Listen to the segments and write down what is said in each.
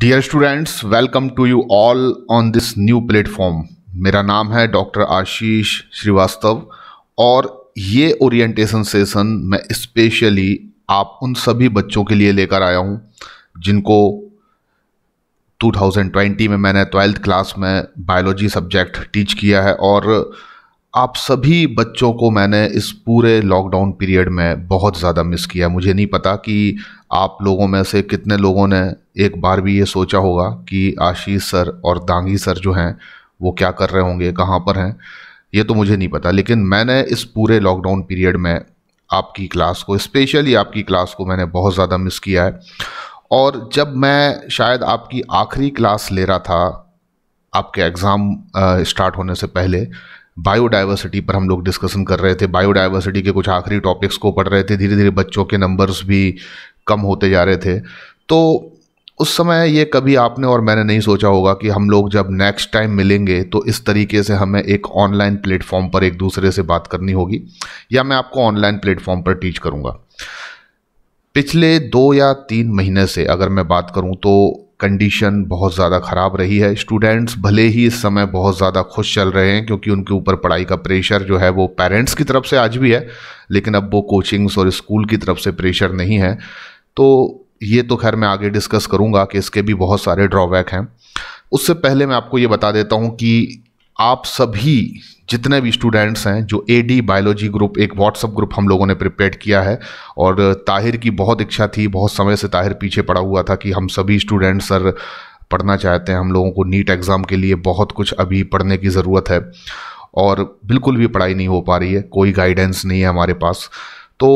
dear students welcome to you all on this new platform मेरा नाम है doctor आशीष श्रीवास्तव और ये ओरिएंटेशन सेशन मैं स्पेशली आप उन सभी बच्चों के लिए लेकर आया हूँ जिनको 2020 में मैंने ट्वेल्थ क्लास में बायोलॉजी सब्जेक्ट टीच किया है और आप सभी बच्चों को मैंने इस पूरे लॉकडाउन पीरियड में बहुत ज़्यादा मिस किया मुझे नहीं पता कि आप लोगों में से कितने लोगों ने एक बार भी ये सोचा होगा कि आशीष सर और दांगी सर जो हैं वो क्या कर रहे होंगे कहाँ पर हैं ये तो मुझे नहीं पता लेकिन मैंने इस पूरे लॉकडाउन पीरियड में आपकी क्लास को स्पेशली आपकी क्लास को मैंने बहुत ज़्यादा मिस किया है और जब मैं शायद आपकी आखिरी क्लास ले रहा था आपके एग्ज़ाम स्टार्ट होने से पहले बायोडाइवर्सिटी पर हम लोग डिस्कशन कर रहे थे बायोडाइवर्सिटी के कुछ आखिरी टॉपिक्स को पढ़ रहे थे धीरे धीरे बच्चों के नंबर्स भी कम होते जा रहे थे तो उस समय ये कभी आपने और मैंने नहीं सोचा होगा कि हम लोग जब नेक्स्ट टाइम मिलेंगे तो इस तरीके से हमें एक ऑनलाइन प्लेटफॉर्म पर एक दूसरे से बात करनी होगी या मैं आपको ऑनलाइन प्लेटफॉर्म पर टीच करूँगा पिछले दो या तीन महीने से अगर मैं बात करूँ तो कंडीशन बहुत ज़्यादा ख़राब रही है स्टूडेंट्स भले ही इस समय बहुत ज़्यादा खुश चल रहे हैं क्योंकि उनके ऊपर पढ़ाई का प्रेशर जो है वो पेरेंट्स की तरफ से आज भी है लेकिन अब वो कोचिंग्स और स्कूल की तरफ से प्रेशर नहीं है तो ये तो खैर मैं आगे डिस्कस करूँगा कि इसके भी बहुत सारे ड्रॉबैक हैं उससे पहले मैं आपको ये बता देता हूँ कि आप सभी जितने भी स्टूडेंट्स हैं जो ए डी बायोलॉजी ग्रुप एक व्हाट्सअप ग्रुप हम लोगों ने प्रिपेयर किया है और ताहिर की बहुत इच्छा थी बहुत समय से ताहिर पीछे पड़ा हुआ था कि हम सभी स्टूडेंट सर पढ़ना चाहते हैं हम लोगों को नीट एग्ज़ाम के लिए बहुत कुछ अभी पढ़ने की ज़रूरत है और बिल्कुल भी पढ़ाई नहीं हो पा रही है कोई गाइडेंस नहीं है हमारे पास तो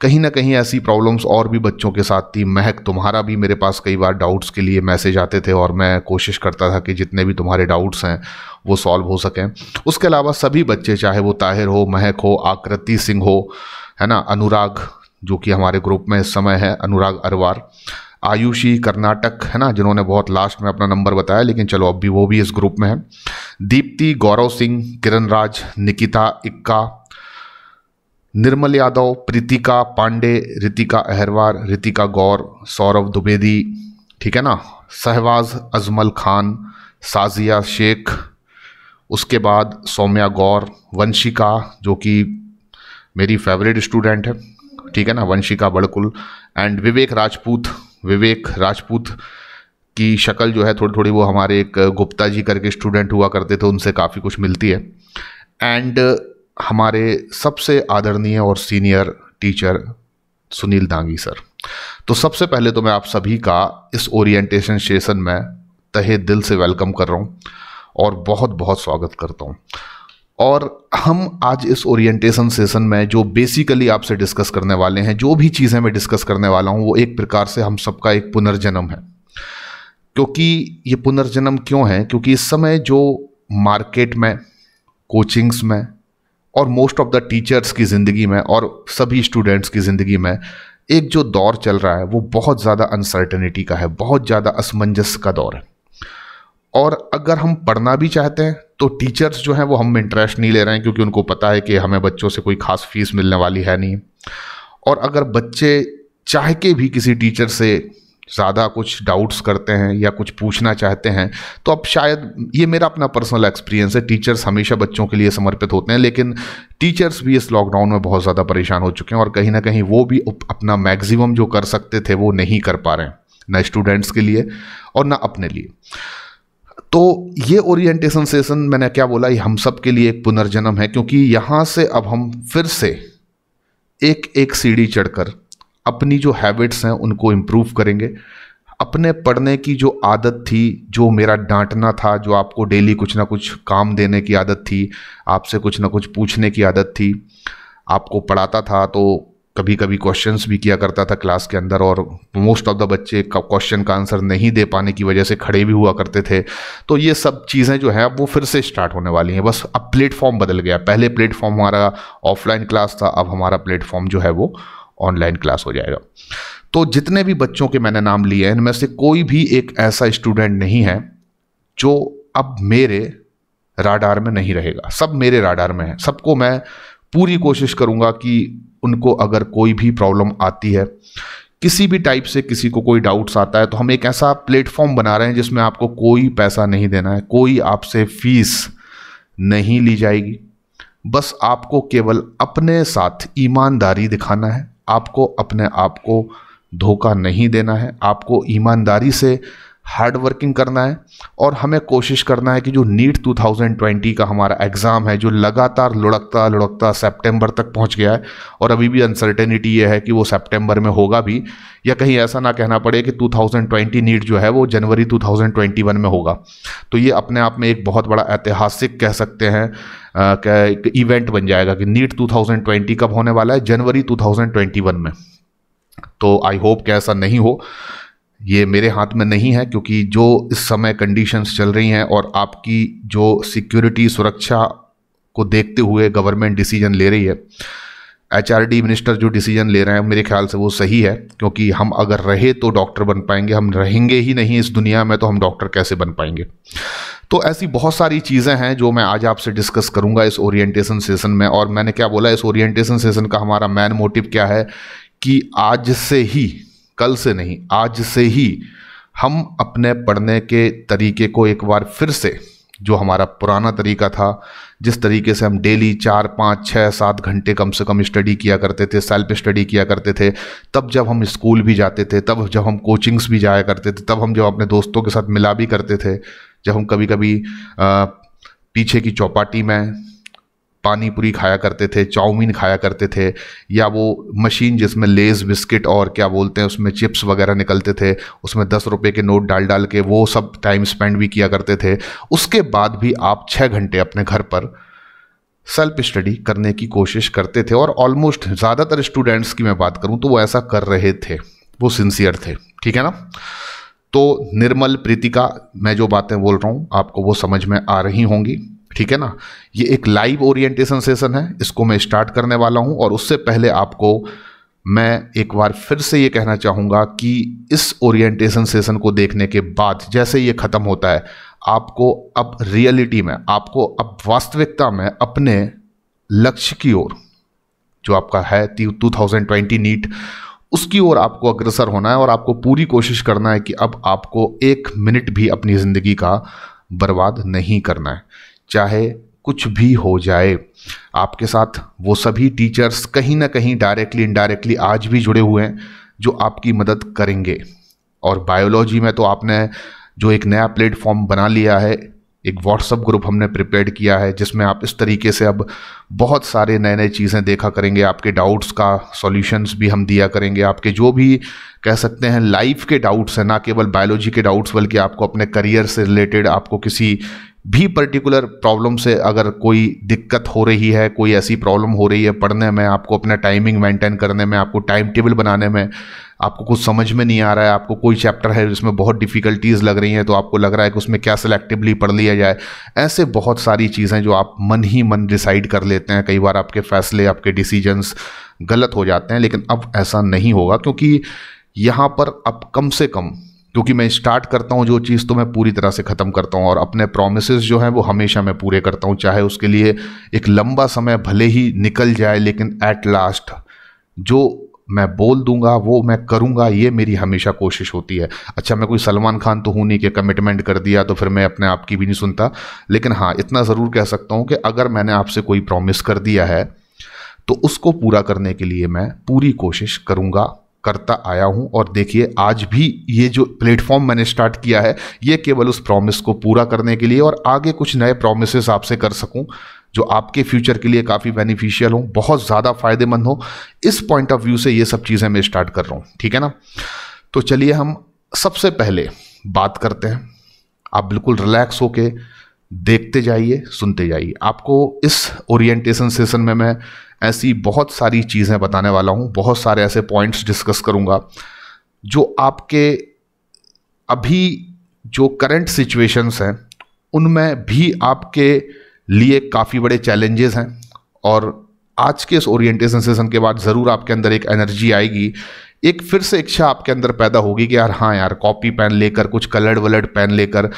कहीं ना कहीं ऐसी प्रॉब्लम्स और भी बच्चों के साथ थी महक तुम्हारा भी मेरे पास कई बार डाउट्स के लिए मैसेज आते थे और मैं कोशिश करता था कि जितने भी तुम्हारे डाउट्स हैं वो सॉल्व हो सकें उसके अलावा सभी बच्चे चाहे वो ताहिर हो महक हो आकृति सिंह हो है ना अनुराग जो कि हमारे ग्रुप में इस समय है अनुराग अरवार आयुषी कर्नाटक है ना जिन्होंने बहुत लास्ट में अपना नंबर बताया लेकिन चलो अब भी वो भी इस ग्रुप में है दीप्ति गौरव सिंह किरण राज निकिता इक्का निर्मल यादव प्रीतिका पांडे रितिका अहरवार रितिका गौर सौरभ द्विवेदी ठीक है ना सहवाज अजमल खान साजिया शेख उसके बाद सौम्या गौर वंशिका जो कि मेरी फेवरेट स्टूडेंट है ठीक है ना वंशिका बड़कुल एंड विवेक राजपूत विवेक राजपूत की शक्ल जो है थोड़ी थोड़ी वो हमारे एक गुप्ता जी करके स्टूडेंट हुआ करते थे उनसे काफ़ी कुछ मिलती है एंड हमारे सबसे आदरणीय और senior teacher Sunil Dangi sir तो सबसे पहले तो मैं आप सभी का इस ओरिएंटेशन सेशन में तहे दिल से वेलकम कर रहा हूँ और बहुत बहुत स्वागत करता हूँ और हम आज इस ओरिएंटेशन सेशन में जो बेसिकली आपसे डिस्कस करने वाले हैं जो भी चीज़ें मैं डिस्कस करने वाला हूँ वो एक प्रकार से हम सबका एक पुनर्जन्म है क्योंकि ये पुनर्जन्म क्यों है क्योंकि इस समय जो मार्केट में कोचिंग्स में और मोस्ट ऑफ द टीचर्स की ज़िंदगी में और सभी स्टूडेंट्स की ज़िंदगी में एक जो दौर चल रहा है वो बहुत ज़्यादा अनसर्टनिटी का है बहुत ज़्यादा असमंजस का दौर है और अगर हम पढ़ना भी चाहते हैं तो टीचर्स जो हैं वो हम इंटरेस्ट नहीं ले रहे हैं क्योंकि उनको पता है कि हमें बच्चों से कोई खास फीस मिलने वाली है नहीं और अगर बच्चे चाह के भी किसी टीचर से ज़्यादा कुछ डाउट्स करते हैं या कुछ पूछना चाहते हैं तो अब शायद ये मेरा अपना पर्सनल एक्सपीरियंस है टीचर्स हमेशा बच्चों के लिए समर्पित होते हैं लेकिन टीचर्स भी इस लॉकडाउन में बहुत ज़्यादा परेशान हो चुके हैं और कहीं ना कहीं वो भी अपना मैक्सिमम जो कर सकते थे वो नहीं कर पा रहे हैं ना स्टूडेंट्स के लिए और ना अपने लिए तो ये ओरिएंटेशन सेशन मैंने क्या बोला ये हम सब के लिए एक पुनर्जन्म है क्योंकि यहाँ से अब हम फिर से एक एक सीढ़ी चढ़कर अपनी जो हैबिट्स हैं उनको इम्प्रूव करेंगे अपने पढ़ने की जो आदत थी जो मेरा डांटना था जो आपको डेली कुछ ना कुछ काम देने की आदत थी आपसे कुछ ना कुछ पूछने की आदत थी आपको पढ़ाता था तो कभी कभी क्वेश्चंस भी किया करता था क्लास के अंदर और मोस्ट ऑफ द बच्चे क्वेश्चन का आंसर नहीं दे पाने की वजह से खड़े भी हुआ करते थे तो ये सब चीज़ें जो हैं अब वो फिर से स्टार्ट होने वाली हैं बस अब प्लेटफॉर्म बदल गया पहले प्लेटफॉर्म हमारा ऑफलाइन क्लास था अब हमारा प्लेटफॉर्म जो है वो ऑनलाइन क्लास हो जाएगा तो जितने भी बच्चों के मैंने नाम लिए हैं इनमें से कोई भी एक ऐसा स्टूडेंट नहीं है जो अब मेरे राडार में नहीं रहेगा सब मेरे राडार में है सबको मैं पूरी कोशिश करूँगा कि उनको अगर कोई भी प्रॉब्लम आती है किसी भी टाइप से किसी को कोई डाउट्स आता है तो हम एक ऐसा प्लेटफॉर्म बना रहे हैं जिसमें आपको कोई पैसा नहीं देना है कोई आपसे फीस नहीं ली जाएगी बस आपको केवल अपने साथ ईमानदारी दिखाना है आपको अपने आप को धोखा नहीं देना है आपको ईमानदारी से हार्ड वर्किंग करना है और हमें कोशिश करना है कि जो नीट 2020 का हमारा एग्ज़ाम है जो लगातार लुढ़कता लुढ़कता सितंबर तक पहुंच गया है और अभी भी अनसर्टेनिटी ये है कि वो सितंबर में होगा भी या कहीं ऐसा ना कहना पड़े कि 2020 नीट जो है वो जनवरी 2021 में होगा तो ये अपने आप में एक बहुत बड़ा ऐतिहासिक कह सकते हैं एक इवेंट बन जाएगा कि नीट 2020 कब होने वाला है जनवरी 2021 में तो आई होप कि ऐसा नहीं हो ये मेरे हाथ में नहीं है क्योंकि जो इस समय कंडीशंस चल रही हैं और आपकी जो सिक्योरिटी सुरक्षा को देखते हुए गवर्नमेंट डिसीजन ले रही है एच मिनिस्टर जो डिसीजन ले रहे हैं मेरे ख्याल से वो सही है क्योंकि हम अगर रहे तो डॉक्टर बन पाएंगे हम रहेंगे ही नहीं इस दुनिया में तो हम डॉक्टर कैसे बन पाएंगे तो ऐसी बहुत सारी चीज़ें हैं जो मैं आज आपसे डिस्कस करूंगा इस ओरिएंटेशन सेशन में और मैंने क्या बोला इस ओरिएंटेशन सेशन का हमारा मैन मोटिव क्या है कि आज से ही कल से नहीं आज से ही हम अपने पढ़ने के तरीके को एक बार फिर से जो हमारा पुराना तरीका था जिस तरीके से हम डेली चार पाँच छः सात घंटे कम से कम स्टडी किया करते थे सेल्फ स्टडी किया करते थे तब जब हम स्कूल भी जाते थे तब जब हम कोचिंग्स भी जाया करते थे तब हम जब अपने दोस्तों के साथ मिला भी करते थे जब हम कभी कभी पीछे की चौपाटी में पानी पूरी खाया करते थे चाउमीन खाया करते थे या वो मशीन जिसमें लेज़ बिस्किट और क्या बोलते हैं उसमें चिप्स वगैरह निकलते थे उसमें दस रुपये के नोट डाल डाल के वो सब टाइम स्पेंड भी किया करते थे उसके बाद भी आप छः घंटे अपने घर पर सेल्फ स्टडी करने की कोशिश करते थे और ऑलमोस्ट ज़्यादातर स्टूडेंट्स की मैं बात करूँ तो वो ऐसा कर रहे थे वो सिंसियर थे ठीक है ना तो निर्मल प्रीतिका मैं जो बातें बोल रहा हूँ आपको वो समझ में आ रही होंगी ठीक है ना ये एक लाइव ओरिएंटेशन सेशन है इसको मैं स्टार्ट करने वाला हूँ और उससे पहले आपको मैं एक बार फिर से ये कहना चाहूँगा कि इस ओरिएंटेशन सेशन को देखने के बाद जैसे ये ख़त्म होता है आपको अब रियलिटी में आपको अब वास्तविकता में अपने लक्ष्य की ओर जो आपका है टू थाउजेंड ट्वेंटी नीट उसकी ओर आपको अग्रसर होना है और आपको पूरी कोशिश करना है कि अब आपको एक मिनट भी अपनी ज़िंदगी का बर्बाद नहीं करना है चाहे कुछ भी हो जाए आपके साथ वो सभी टीचर्स कहीं ना कहीं डायरेक्टली इनडायरेक्टली आज भी जुड़े हुए हैं जो आपकी मदद करेंगे और बायोलॉजी में तो आपने जो एक नया प्लेटफॉर्म बना लिया है एक व्हाट्सअप ग्रुप हमने प्रिपेयर किया है जिसमें आप इस तरीके से अब बहुत सारे नए नए चीज़ें देखा करेंगे आपके डाउट्स का सॉल्यूशंस भी हम दिया करेंगे आपके जो भी कह सकते हैं लाइफ के डाउट्स हैं ना केवल बायोलॉजी के डाउट्स बल्कि आपको अपने करियर से रिलेटेड आपको किसी भी पर्टिकुलर प्रॉब्लम से अगर कोई दिक्कत हो रही है कोई ऐसी प्रॉब्लम हो रही है पढ़ने में आपको अपना टाइमिंग मेंटेन करने में आपको टाइम टेबल बनाने में आपको कुछ समझ में नहीं आ रहा है आपको कोई चैप्टर है जिसमें बहुत डिफ़िकल्टीज़ लग रही हैं तो आपको लग रहा है कि उसमें क्या सिलेक्टिवली पढ़ लिया जाए ऐसे बहुत सारी चीज़ें जो आप मन ही मन डिसाइड कर लेते हैं कई बार आपके फैसले आपके डिसीजनस गलत हो जाते हैं लेकिन अब ऐसा नहीं होगा क्योंकि यहाँ पर अब कम से कम क्योंकि मैं स्टार्ट करता हूँ जो चीज़ तो मैं पूरी तरह से ख़त्म करता हूँ और अपने प्रोमिस जो हैं वो हमेशा मैं पूरे करता हूँ चाहे उसके लिए एक लंबा समय भले ही निकल जाए लेकिन एट लास्ट जो मैं बोल दूंगा वो मैं करूंगा ये मेरी हमेशा कोशिश होती है अच्छा मैं कोई सलमान खान तो हूँ नहीं कि कमिटमेंट कर दिया तो फिर मैं अपने आप की भी नहीं सुनता लेकिन हाँ इतना ज़रूर कह सकता हूँ कि अगर मैंने आपसे कोई प्रॉमिस कर दिया है तो उसको पूरा करने के लिए मैं पूरी कोशिश करूँगा करता आया हूं और देखिए आज भी ये जो प्लेटफॉर्म मैंने स्टार्ट किया है ये केवल उस प्रॉमिस को पूरा करने के लिए और आगे कुछ नए प्रोमिस आपसे कर सकूं जो आपके फ्यूचर के लिए काफ़ी बेनिफिशियल हो बहुत ज़्यादा फायदेमंद हो इस पॉइंट ऑफ व्यू से ये सब चीज़ें मैं स्टार्ट कर रहा हूँ ठीक है ना तो चलिए हम सबसे पहले बात करते हैं आप बिल्कुल रिलैक्स होके देखते जाइए सुनते जाइए आपको इस ओरिएंटेशन सेशन में मैं ऐसी बहुत सारी चीज़ें बताने वाला हूँ बहुत सारे ऐसे पॉइंट्स डिस्कस करूँगा जो आपके अभी जो करंट सिचुएशंस हैं उनमें भी आपके लिए काफ़ी बड़े चैलेंजेस हैं और आज के इस ओरिएंटेशन सेशन के बाद ज़रूर आपके अंदर एक एनर्जी आएगी एक फिर से इच्छा आपके अंदर पैदा होगी कि यार हाँ यार कॉपी पेन लेकर कुछ कलर्ड वलर्ड पेन लेकर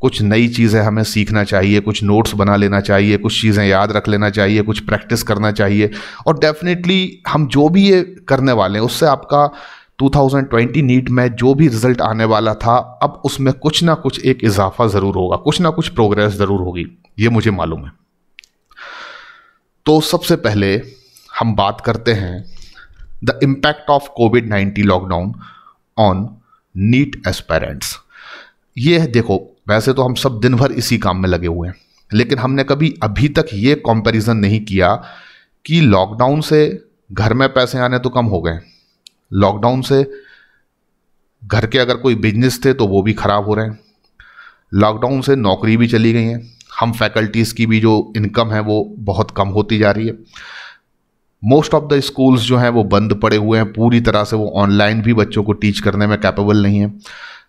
कुछ नई चीज़ें हमें सीखना चाहिए कुछ नोट्स बना लेना चाहिए कुछ चीज़ें याद रख लेना चाहिए कुछ प्रैक्टिस करना चाहिए और डेफिनेटली हम जो भी ये करने वाले हैं उससे आपका 2020 नीट में जो भी रिज़ल्ट आने वाला था अब उसमें कुछ ना कुछ एक इजाफा ज़रूर होगा कुछ ना कुछ प्रोग्रेस ज़रूर होगी ये मुझे मालूम है तो सबसे पहले हम बात करते हैं the impact of covid nineteen lockdown on NEET aspirants ये देखो वैसे तो हम सब दिन भर इसी काम में लगे हुए हैं लेकिन हमने कभी अभी तक ये कंपैरिजन नहीं किया कि लॉकडाउन से घर में पैसे आने तो कम हो गए लॉकडाउन से घर के अगर कोई बिजनेस थे तो वो भी ख़राब हो रहे हैं लॉकडाउन से नौकरी भी चली गई है हम फैकल्टीज़ की भी जो इनकम है वो बहुत कम होती जा रही है मोस्ट ऑफ द स्कूल्स जो हैं वो बंद पड़े हुए हैं पूरी तरह से वो ऑनलाइन भी बच्चों को टीच करने में कैपेबल नहीं है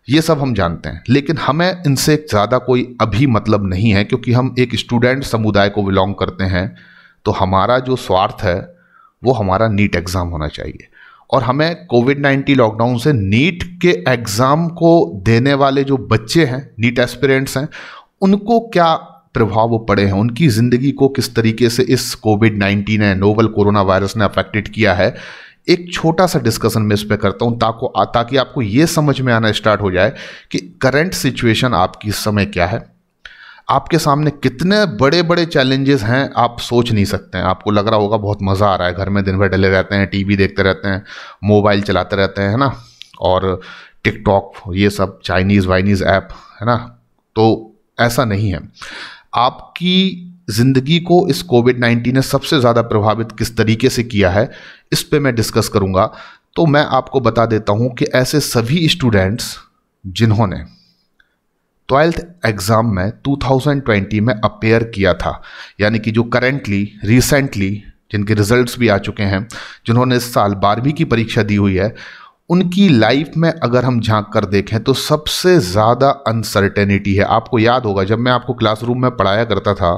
ये सब हम जानते हैं लेकिन हमें इनसे ज़्यादा कोई अभी मतलब नहीं है क्योंकि हम एक स्टूडेंट समुदाय को बिलोंग करते हैं तो हमारा जो स्वार्थ है वो हमारा नीट एग्ज़ाम होना चाहिए और हमें कोविड नाइन्टीन लॉकडाउन से नीट के एग्ज़ाम को देने वाले जो बच्चे हैं नीट एस्पिरेंट्स हैं उनको क्या प्रभाव पड़े हैं उनकी ज़िंदगी को किस तरीके से इस कोविड नाइन्टीन ने नोवल कोरोना वायरस ने अफेक्टेड किया है एक छोटा सा डिस्कशन मैं इस पर करता हूँ ताको ताकि आपको ये समझ में आना स्टार्ट हो जाए कि करंट सिचुएशन आपकी समय क्या है आपके सामने कितने बड़े बड़े चैलेंजेस हैं आप सोच नहीं सकते हैं आपको लग रहा होगा बहुत मज़ा आ रहा है घर में दिन भर डले रहते हैं टीवी देखते रहते हैं मोबाइल चलाते रहते हैं है ना और टिकटॉक ये सब चाइनीज़ वाइनीज़ ऐप है ना तो ऐसा नहीं है आपकी ज़िंदगी को इस कोविड नाइन्टीन ने सबसे ज़्यादा प्रभावित किस तरीके से किया है इस पर मैं डिस्कस करूँगा तो मैं आपको बता देता हूँ कि ऐसे सभी स्टूडेंट्स जिन्होंने ट्वेल्थ एग्ज़ाम में 2020 में अपेयर किया था यानी कि जो करेंटली रिसेंटली जिनके रिजल्ट्स भी आ चुके हैं जिन्होंने इस साल बारहवीं की परीक्षा दी हुई है उनकी लाइफ में अगर हम झांक कर देखें तो सबसे ज़्यादा अनसर्टेनिटी है आपको याद होगा जब मैं आपको क्लासरूम में पढ़ाया करता था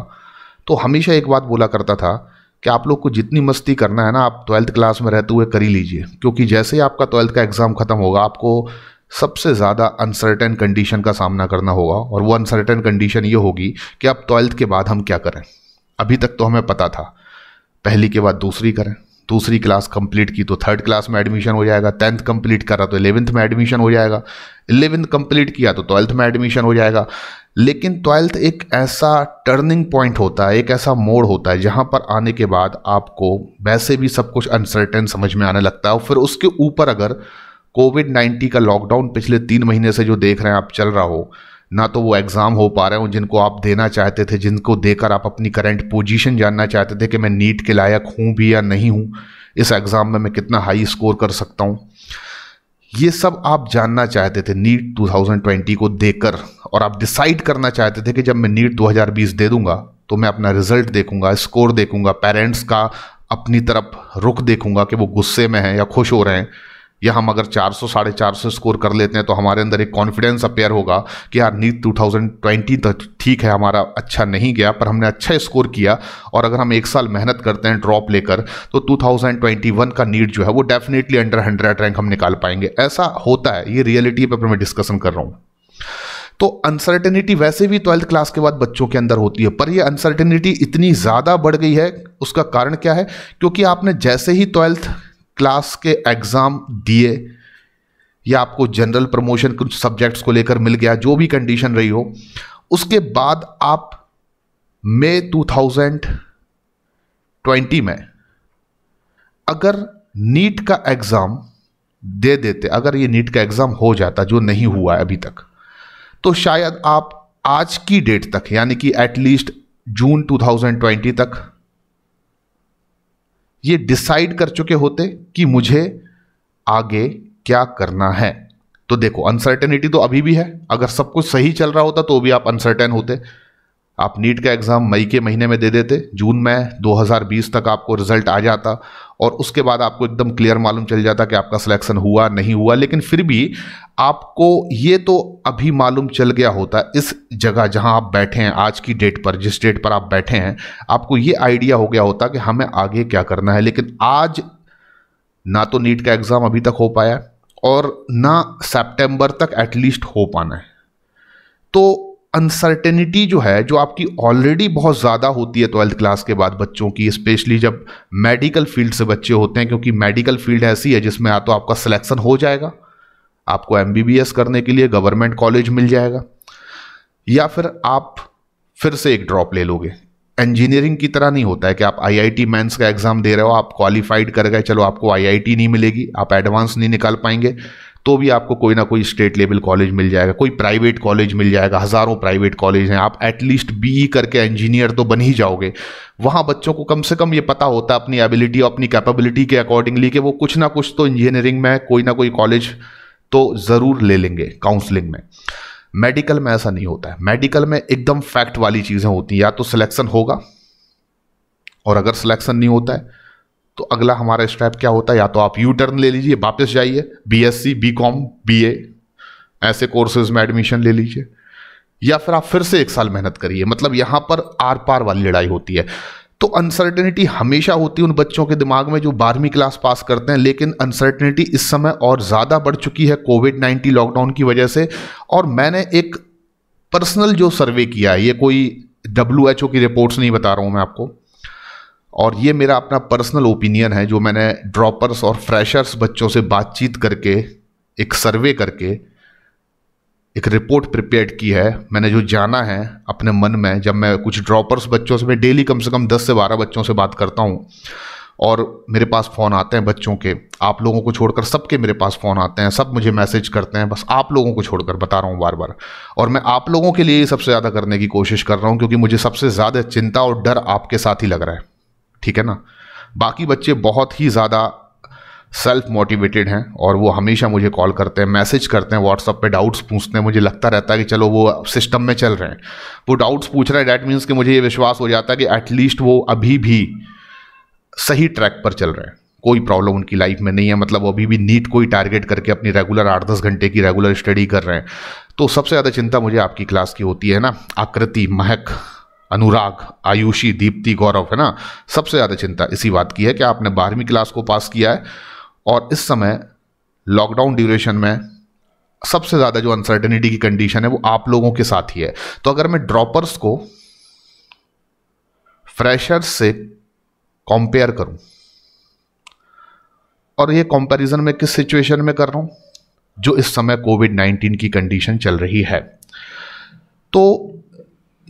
तो हमेशा एक बात बोला करता था कि आप लोग को जितनी मस्ती करना है ना आप ट्वेल्थ क्लास में रहते हुए कर ही लीजिए क्योंकि जैसे ही आपका ट्वेल्थ का एग्ज़ाम ख़त्म होगा आपको सबसे ज़्यादा अनसर्टेन कंडीशन का सामना करना होगा और वो अनसर्टेन कंडीशन ये होगी कि आप ट्वेल्थ के बाद हम क्या करें अभी तक तो हमें पता था पहली के बाद दूसरी करें दूसरी क्लास कंप्लीट की तो थर्ड क्लास में एडमिशन हो जाएगा टेंथ कंप्लीट करा तो एलेवंथ में एडमिशन हो जाएगा इलेवेंथ कंप्लीट किया तो ट्वेल्थ में एडमिशन हो जाएगा लेकिन ट्वेल्थ एक ऐसा टर्निंग पॉइंट होता है एक ऐसा मोड़ होता है जहाँ पर आने के बाद आपको वैसे भी सब कुछ अनसर्टेन समझ में आने लगता है और फिर उसके ऊपर अगर कोविड नाइन्टीन का लॉकडाउन पिछले तीन महीने से जो देख रहे हैं आप चल रहा हो ना तो वो एग्ज़ाम हो पा रहे हो जिनको आप देना चाहते थे जिनको देकर आप अपनी करंट पोजीशन जानना चाहते थे कि मैं नीट के लायक हूँ भी या नहीं हूँ इस एग्ज़ाम में मैं कितना हाई स्कोर कर सकता हूँ ये सब आप जानना चाहते थे नीट 2020 को देकर और आप डिसाइड करना चाहते थे कि जब मैं नीट 2020 दे दूंगा तो मैं अपना रिजल्ट देखूंगा स्कोर देखूंगा पेरेंट्स का अपनी तरफ रुख देखूंगा कि वो गुस्से में हैं या खुश हो रहे हैं या हम अगर 400 साढ़े चार स्कोर कर लेते हैं तो हमारे अंदर एक कॉन्फिडेंस अपेयर होगा कि यार नीट 2020 तक तो ठीक है हमारा अच्छा नहीं गया पर हमने अच्छा स्कोर किया और अगर हम एक साल मेहनत करते हैं ड्रॉप लेकर तो 2021 का नीट जो है वो डेफिनेटली अंडर हंड्रेड रैंक हम निकाल पाएंगे ऐसा होता है ये रियलिटी पर मैं डिस्कशन कर रहा हूँ तो अनसर्टेनिटी वैसे भी ट्वेल्थ क्लास के बाद बच्चों के अंदर होती है पर ये अनसर्टेनिटी इतनी ज़्यादा बढ़ गई है उसका कारण क्या है क्योंकि आपने जैसे ही ट्वेल्थ क्लास के एग्ज़ाम दिए या आपको जनरल प्रमोशन कुछ सब्जेक्ट्स को लेकर मिल गया जो भी कंडीशन रही हो उसके बाद आप मई 2020 में अगर नीट का एग्ज़ाम दे देते अगर ये नीट का एग्ज़ाम हो जाता जो नहीं हुआ है अभी तक तो शायद आप आज की डेट तक यानी कि एटलीस्ट जून 2020 तक ये डिसाइड कर चुके होते कि मुझे आगे क्या करना है तो देखो अनसर्टेनिटी तो अभी भी है अगर सब कुछ सही चल रहा होता तो भी आप अनसर्टेन होते आप नीट का एग्ज़ाम मई के महीने में दे देते जून में 2020 तक आपको रिजल्ट आ जाता और उसके बाद आपको एकदम क्लियर मालूम चल जाता कि आपका सिलेक्शन हुआ नहीं हुआ लेकिन फिर भी आपको ये तो अभी मालूम चल गया होता इस जगह जहां आप बैठे हैं आज की डेट पर जिस डेट पर आप बैठे हैं आपको ये आइडिया हो गया होता कि हमें आगे क्या करना है लेकिन आज ना तो नीट का एग्ज़ाम अभी तक हो पाया और ना सेप्टेम्बर तक एटलीस्ट हो पाना है तो अनसर्टेनिटी जो है जो आपकी ऑलरेडी बहुत ज़्यादा होती है ट्वेल्थ क्लास के बाद बच्चों की स्पेशली जब मेडिकल फील्ड से बच्चे होते हैं क्योंकि मेडिकल फील्ड ऐसी है जिसमें या तो आपका सिलेक्शन हो जाएगा आपको एम करने के लिए गवर्नमेंट कॉलेज मिल जाएगा या फिर आप फिर से एक ड्रॉप ले लोगे इंजीनियरिंग की तरह नहीं होता है कि आप आईआईटी मेंस का एग्ज़ाम दे रहे हो आप क्वालिफाइड कर गए चलो आपको आईआईटी नहीं मिलेगी आप एडवांस नहीं निकाल पाएंगे तो भी आपको कोई ना कोई स्टेट लेवल कॉलेज मिल जाएगा कोई प्राइवेट कॉलेज मिल जाएगा हज़ारों प्राइवेट कॉलेज हैं आप एटलीस्ट बीई e करके इंजीनियर तो बन ही जाओगे वहाँ बच्चों को कम से कम ये पता होता है अपनी एबिलिटी और अपनी कैपेबिलिटी के अकॉर्डिंगली कि वो कुछ ना कुछ तो इंजीनियरिंग में कोई ना कोई कॉलेज तो ज़रूर ले लेंगे काउंसलिंग में मेडिकल में ऐसा नहीं होता है मेडिकल में एकदम फैक्ट वाली चीज़ें होती हैं या तो सिलेक्शन होगा और अगर सिलेक्शन नहीं होता है तो अगला हमारा स्टेप क्या होता है या तो आप यू टर्न ले लीजिए वापस जाइए B S C B com B A ऐसे कोर्सेज में एडमिशन ले लीजिए या फिर आप फिर से एक साल मेहनत करिए मतलब यहाँ पर आर पार वाली लड़ाई होती है तो अनसर्टेनिटी हमेशा होती है उन बच्चों के दिमाग में जो बारहवीं क्लास पास करते हैं लेकिन अनसर्टेनिटी इस समय और ज़्यादा बढ़ चुकी है कोविड नाइन्टीन लॉकडाउन की वजह से और मैंने एक पर्सनल जो सर्वे किया है ये कोई डब्ल्यू एच ओ की रिपोर्ट्स नहीं बता रहा हूँ मैं आपको और ये मेरा अपना पर्सनल ओपिनियन है जो मैंने ड्रॉपर्स और फ्रेशर्स बच्चों से बातचीत करके एक सर्वे करके एक रिपोर्ट प्रिपेयर की है मैंने जो जाना है अपने मन में जब मैं कुछ ड्रॉपर्स बच्चों से मैं डेली कम से कम 10 से 12 बच्चों से बात करता हूँ और मेरे पास फ़ोन आते हैं बच्चों के आप लोगों को छोड़कर सबके मेरे पास फ़ोन आते हैं सब मुझे मैसेज करते हैं बस आप लोगों को छोड़कर बता रहा हूँ बार बार और मैं आप लोगों के लिए ही सबसे ज़्यादा करने की कोशिश कर रहा हूँ क्योंकि मुझे सबसे ज़्यादा चिंता और डर आपके साथ ही लग रहा है ठीक है ना बाकी बच्चे बहुत ही ज़्यादा सेल्फ मोटिवेटेड हैं और वो हमेशा मुझे कॉल करते हैं मैसेज करते हैं व्हाट्सअप पे डाउट्स पूछते हैं मुझे लगता रहता है कि चलो वो सिस्टम में चल रहे हैं वो डाउट्स पूछ रहे हैं डैट मीन्स कि मुझे ये विश्वास हो जाता है कि एटलीस्ट वो अभी भी सही ट्रैक पर चल रहे हैं कोई प्रॉब्लम उनकी लाइफ में नहीं है मतलब वो अभी भी नीट कोई टारगेट करके अपनी रेगुलर आठ दस घंटे की रेगुलर स्टडी कर रहे हैं तो सबसे ज़्यादा चिंता मुझे आपकी क्लास की होती है ना आकृति महक अनुराग आयुषी दीप्ति गौरव है ना सबसे ज़्यादा चिंता इसी बात की है कि आपने बारहवीं क्लास को पास किया है और इस समय लॉकडाउन ड्यूरेशन में सबसे ज़्यादा जो अनसर्टेनिटी की कंडीशन है वो आप लोगों के साथ ही है तो अगर मैं ड्रॉपर्स को फ्रेशर से कंपेयर करूं और ये कंपैरिजन मैं किस सिचुएशन में कर रहा हूं जो इस समय कोविड 19 की कंडीशन चल रही है तो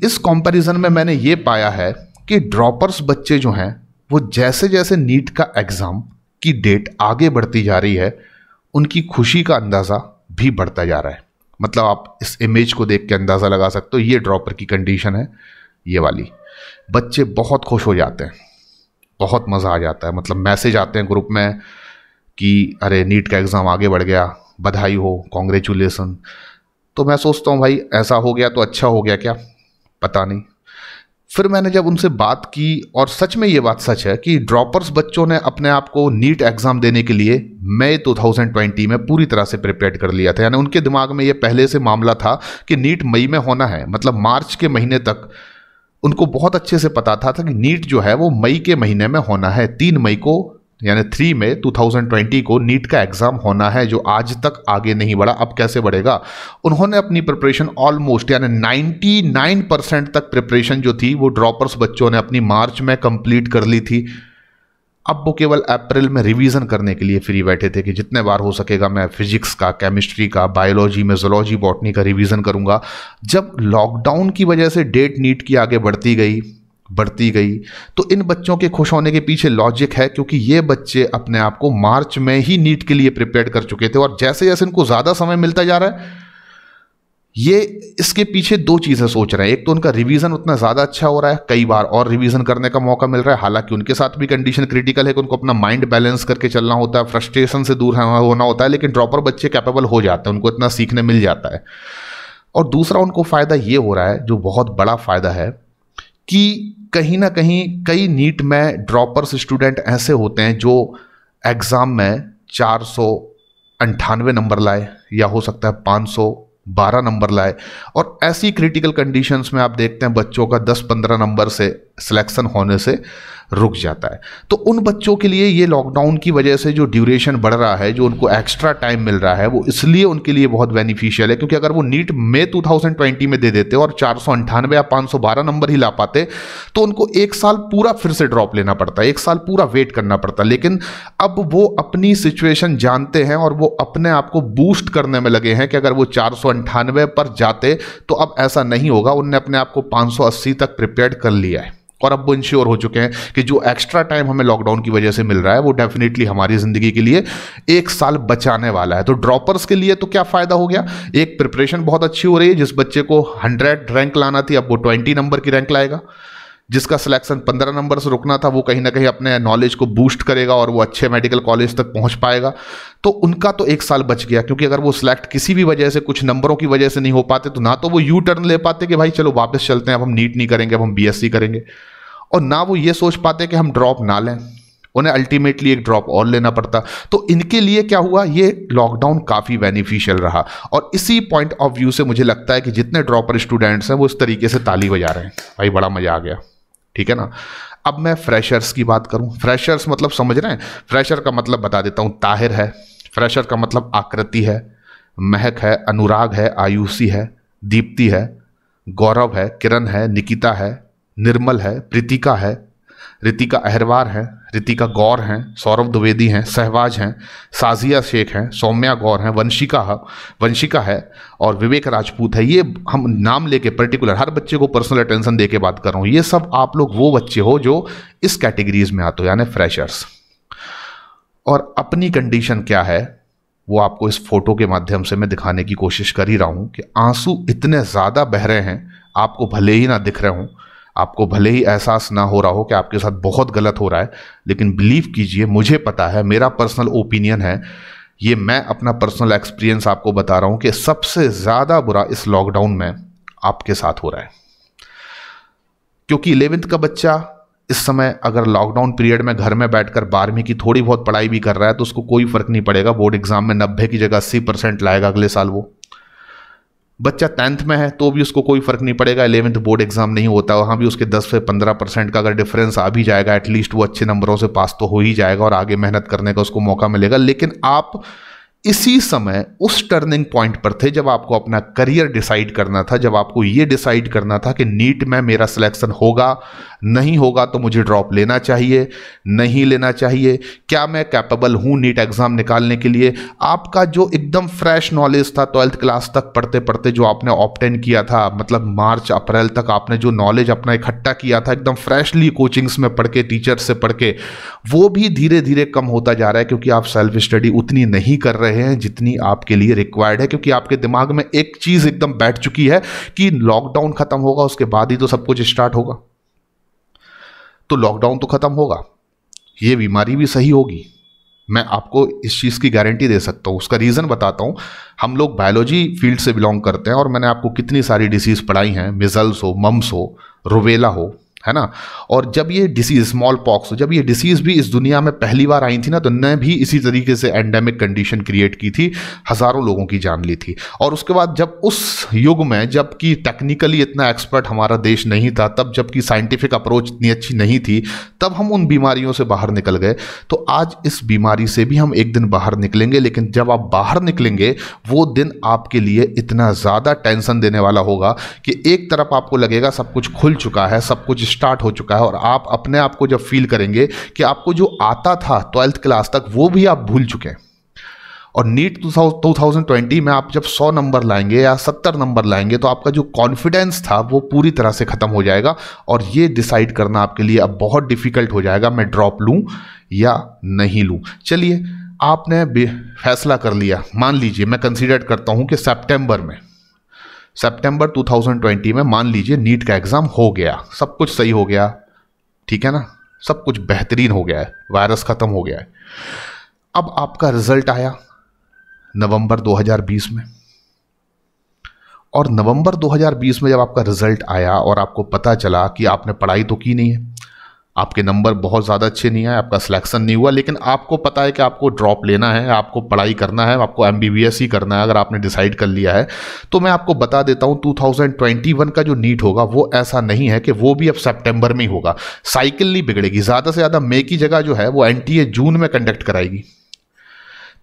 इस कंपैरिजन में मैंने ये पाया है कि ड्रॉपर्स बच्चे जो हैं वो जैसे जैसे नीट का एग्ज़ाम की डेट आगे बढ़ती जा रही है उनकी खुशी का अंदाज़ा भी बढ़ता जा रहा है मतलब आप इस इमेज को देख के अंदाज़ा लगा सकते हो ये ड्रॉपर की कंडीशन है ये वाली बच्चे बहुत खुश हो जाते हैं बहुत मज़ा आ जाता है मतलब मैसेज आते हैं ग्रुप में कि अरे नीट का एग्ज़ाम आगे बढ़ गया बधाई हो कॉन्ग्रेचुलेसन तो मैं सोचता हूँ भाई ऐसा हो गया तो अच्छा हो गया क्या पता नहीं फिर मैंने जब उनसे बात की और सच में ये बात सच है कि ड्रॉपर्स बच्चों ने अपने आप को नीट एग्ज़ाम देने के लिए मई 2020 में पूरी तरह से प्रिपेयर कर लिया था यानी उनके दिमाग में ये पहले से मामला था कि नीट मई में होना है मतलब मार्च के महीने तक उनको बहुत अच्छे से पता था, था कि नीट जो है वो मई के महीने में होना है तीन मई को यानी थ्री में 2020 को नीट का एग्ज़ाम होना है जो आज तक आगे नहीं बढ़ा अब कैसे बढ़ेगा उन्होंने अपनी प्रिपरेशन ऑलमोस्ट यानी 99 परसेंट तक प्रिपरेशन जो थी वो ड्रॉपर्स बच्चों ने अपनी मार्च में कंप्लीट कर ली थी अब वो केवल अप्रैल में रिवीजन करने के लिए फ्री बैठे थे कि जितने बार हो सकेगा मैं फिजिक्स का केमिस्ट्री का बायोलॉजी में जोलॉजी बॉटनी का रिवीजन करूंगा जब लॉकडाउन की वजह से डेट नीट की आगे बढ़ती गई बढ़ती गई तो इन बच्चों के खुश होने के पीछे लॉजिक है क्योंकि ये बच्चे अपने आप को मार्च में ही नीट के लिए प्रिपेयर कर चुके थे और जैसे जैसे इनको ज़्यादा समय मिलता जा रहा है ये इसके पीछे दो चीज़ें सोच रहे हैं एक तो उनका रिवीजन उतना ज़्यादा अच्छा हो रहा है कई बार और रिवीजन करने का मौका मिल रहा है हालांकि उनके साथ भी कंडीशन क्रिटिकल है कि उनको अपना माइंड बैलेंस करके चलना होता है फ्रस्ट्रेशन से दूर होना होता है लेकिन ड्रॉपर बच्चे कैपेबल हो जाते हैं उनको इतना सीखने मिल जाता है और दूसरा उनको फ़ायदा ये हो रहा है जो बहुत बड़ा फ़ायदा है कि कहीं ना कहीं कई नीट में ड्रॉपर्स स्टूडेंट ऐसे होते हैं जो एग्ज़ाम में चार सौ अंठानवे नंबर लाए या हो सकता है पाँच सौ बारह नंबर लाए और ऐसी क्रिटिकल कंडीशंस में आप देखते हैं बच्चों का दस पंद्रह नंबर से सिलेक्शन होने से रुक जाता है तो उन बच्चों के लिए ये लॉकडाउन की वजह से जो ड्यूरेशन बढ़ रहा है जो उनको एक्स्ट्रा टाइम मिल रहा है वो इसलिए उनके लिए बहुत बेनिफिशियल है क्योंकि अगर वो नीट मई 2020 में दे देते और चार सौ अंठानवे या पाँच सौ बारह नंबर ही ला पाते तो उनको एक साल पूरा फिर से ड्रॉप लेना पड़ता है एक साल पूरा वेट करना पड़ता लेकिन अब वो अपनी सिचुएशन जानते हैं और वो अपने आप को बूस्ट करने में लगे हैं कि अगर वो चार पर जाते तो अब ऐसा नहीं होगा उनने अपने आप को अस्सी तक प्रिपेयर कर लिया है और अब वो इंश्योर हो चुके हैं कि जो एक्स्ट्रा टाइम हमें लॉकडाउन की वजह से मिल रहा है वो डेफिनेटली हमारी ज़िंदगी के लिए एक साल बचाने वाला है तो ड्रॉपर्स के लिए तो क्या फ़ायदा हो गया एक प्रिपरेशन बहुत अच्छी हो रही है जिस बच्चे को हंड्रेड रैंक लाना थी अब वो ट्वेंटी नंबर की रैंक लाएगा जिसका सिलेक्शन पंद्रह नंबर से रुकना था वो कहीं ना कहीं अपने नॉलेज को बूस्ट करेगा और वो अच्छे मेडिकल कॉलेज तक पहुंच पाएगा तो उनका तो एक साल बच गया क्योंकि अगर वो सिलेक्ट किसी भी वजह से कुछ नंबरों की वजह से नहीं हो पाते तो ना तो वो यू टर्न ले पाते कि भाई चलो वापस चलते हैं अब हम नीट नहीं करेंगे अब हम बी करेंगे और ना वो ये सोच पाते कि हम ड्रॉप ना लें उन्हें अल्टीमेटली एक ड्रॉप और लेना पड़ता तो इनके लिए क्या हुआ ये लॉकडाउन काफ़ी बेनिफिशियल रहा और इसी पॉइंट ऑफ व्यू से मुझे लगता है कि जितने ड्रॉपर स्टूडेंट्स हैं वो इस तरीके से ताली बजा रहे हैं भाई बड़ा मज़ा आ गया ठीक है ना अब मैं फ्रेशर्स की बात करूं फ्रेशर्स मतलब समझ रहे हैं फ्रेशर का मतलब बता देता हूं ताहिर है फ्रेशर का मतलब आकृति है महक है अनुराग है आयुषी है दीप्ति है गौरव है किरण है निकिता है निर्मल है प्रीतिका है रितिका अहरवार हैं रितिका गौर हैं सौरभ द्विवेदी हैं सहवाज हैं साजिया शेख हैं सौम्या गौर हैं वंशिका है वंशिका है और विवेक राजपूत है ये हम नाम लेके पर्टिकुलर हर बच्चे को पर्सनल अटेंशन दे के बात कर रहा हूँ ये सब आप लोग वो बच्चे हो जो इस कैटेगरीज में आते हो यानी फ्रेशर्स और अपनी कंडीशन क्या है वो आपको इस फोटो के माध्यम से मैं दिखाने की कोशिश कर ही रहा हूँ कि आंसू इतने ज़्यादा बह रहे हैं आपको भले ही ना दिख रहे हों आपको भले ही एहसास ना हो रहा हो कि आपके साथ बहुत गलत हो रहा है लेकिन बिलीव कीजिए मुझे पता है मेरा पर्सनल ओपिनियन है ये मैं अपना पर्सनल एक्सपीरियंस आपको बता रहा हूँ कि सबसे ज़्यादा बुरा इस लॉकडाउन में आपके साथ हो रहा है क्योंकि इलेवेंथ का बच्चा इस समय अगर लॉकडाउन पीरियड में घर में बैठकर बारहवीं की थोड़ी बहुत पढ़ाई भी कर रहा है तो उसको कोई फर्क नहीं पड़ेगा बोर्ड एग्जाम में नब्बे की जगह अस्सी परसेंट लाएगा अगले साल वो बच्चा टेंथ में है तो भी उसको कोई फ़र्क नहीं पड़ेगा इलेवंथ बोर्ड एग्ज़ाम नहीं होता वहाँ भी उसके दस से पंद्रह परसेंट का अगर डिफरेंस आ भी जाएगा एटलीस्ट वो अच्छे नंबरों से पास तो हो ही जाएगा और आगे मेहनत करने का उसको मौका मिलेगा लेकिन आप इसी समय उस टर्निंग पॉइंट पर थे जब आपको अपना करियर डिसाइड करना था जब आपको ये डिसाइड करना था कि नीट में मेरा सिलेक्शन होगा नहीं होगा तो मुझे ड्रॉप लेना चाहिए नहीं लेना चाहिए क्या मैं कैपेबल हूँ नीट एग्ज़ाम निकालने के लिए आपका जो एकदम फ्रेश नॉलेज था ट्वेल्थ क्लास तक पढ़ते पढ़ते जो आपने ऑप्टेन किया था मतलब मार्च अप्रैल तक आपने जो नॉलेज अपना इकट्ठा किया था एकदम फ्रेशली कोचिंग्स में पढ़ के टीचर से पढ़ के वो भी धीरे धीरे कम होता जा रहा है क्योंकि आप सेल्फ स्टडी उतनी नहीं कर रहे हैं जितनी आपके लिए रिक्वायर्ड है क्योंकि आपके दिमाग में एक चीज़ एकदम बैठ चुकी है कि लॉकडाउन ख़त्म होगा उसके बाद ही तो सब कुछ स्टार्ट होगा तो लॉकडाउन तो ख़त्म होगा ये बीमारी भी सही होगी मैं आपको इस चीज़ की गारंटी दे सकता हूँ उसका रीज़न बताता हूँ हम लोग बायोलॉजी फील्ड से बिलोंग करते हैं और मैंने आपको कितनी सारी डिसीज़ पढ़ाई हैं मिजल्स हो मम्स हो रुबेला हो है ना और जब ये डिसीज़ स्मॉल पॉक्स जब ये डिसीज़ भी इस दुनिया में पहली बार आई थी ना तो न भी इसी तरीके से एंडेमिक कंडीशन क्रिएट की थी हज़ारों लोगों की जान ली थी और उसके बाद जब उस युग में जबकि टेक्निकली इतना एक्सपर्ट हमारा देश नहीं था तब जबकि साइंटिफिक अप्रोच इतनी अच्छी नहीं थी तब हम उन बीमारियों से बाहर निकल गए तो आज इस बीमारी से भी हम एक दिन बाहर निकलेंगे लेकिन जब आप बाहर निकलेंगे वो दिन आपके लिए इतना ज़्यादा टेंशन देने वाला होगा कि एक तरफ आपको लगेगा सब कुछ खुल चुका है सब कुछ स्टार्ट हो चुका है और आप अपने आप को जब फील करेंगे कि आपको जो आता था ट्वेल्थ क्लास तक वो भी आप भूल चुके हैं और नीट टू थाउजेंड ट्वेंटी में आप जब सौ नंबर लाएंगे या सत्तर नंबर लाएंगे तो आपका जो कॉन्फिडेंस था वो पूरी तरह से ख़त्म हो जाएगा और ये डिसाइड करना आपके लिए अब बहुत डिफ़िकल्ट हो जाएगा मैं ड्रॉप लूँ या नहीं लूँ चलिए आपने फैसला कर लिया मान लीजिए मैं कंसिडर करता हूँ कि सेप्टेम्बर में सितंबर 2020 में मान लीजिए नीट का एग्ज़ाम हो गया सब कुछ सही हो गया ठीक है ना सब कुछ बेहतरीन हो गया है वायरस ख़त्म हो गया है अब आपका रिजल्ट आया नवंबर 2020 में और नवंबर 2020 में जब आपका रिजल्ट आया और आपको पता चला कि आपने पढ़ाई तो की नहीं है आपके नंबर बहुत ज़्यादा अच्छे नहीं आए आपका सिलेक्शन नहीं हुआ लेकिन आपको पता है कि आपको ड्रॉप लेना है आपको पढ़ाई करना है आपको एम ही करना है अगर आपने डिसाइड कर लिया है तो मैं आपको बता देता हूँ 2021 का जो नीट होगा वो ऐसा नहीं है कि वो भी अब सेप्टेम्बर में ही होगा साइकिल नहीं बिगड़ेगी ज़्यादा से ज़्यादा मे की जगह जो है वो एन जून में कंडक्ट कराएगी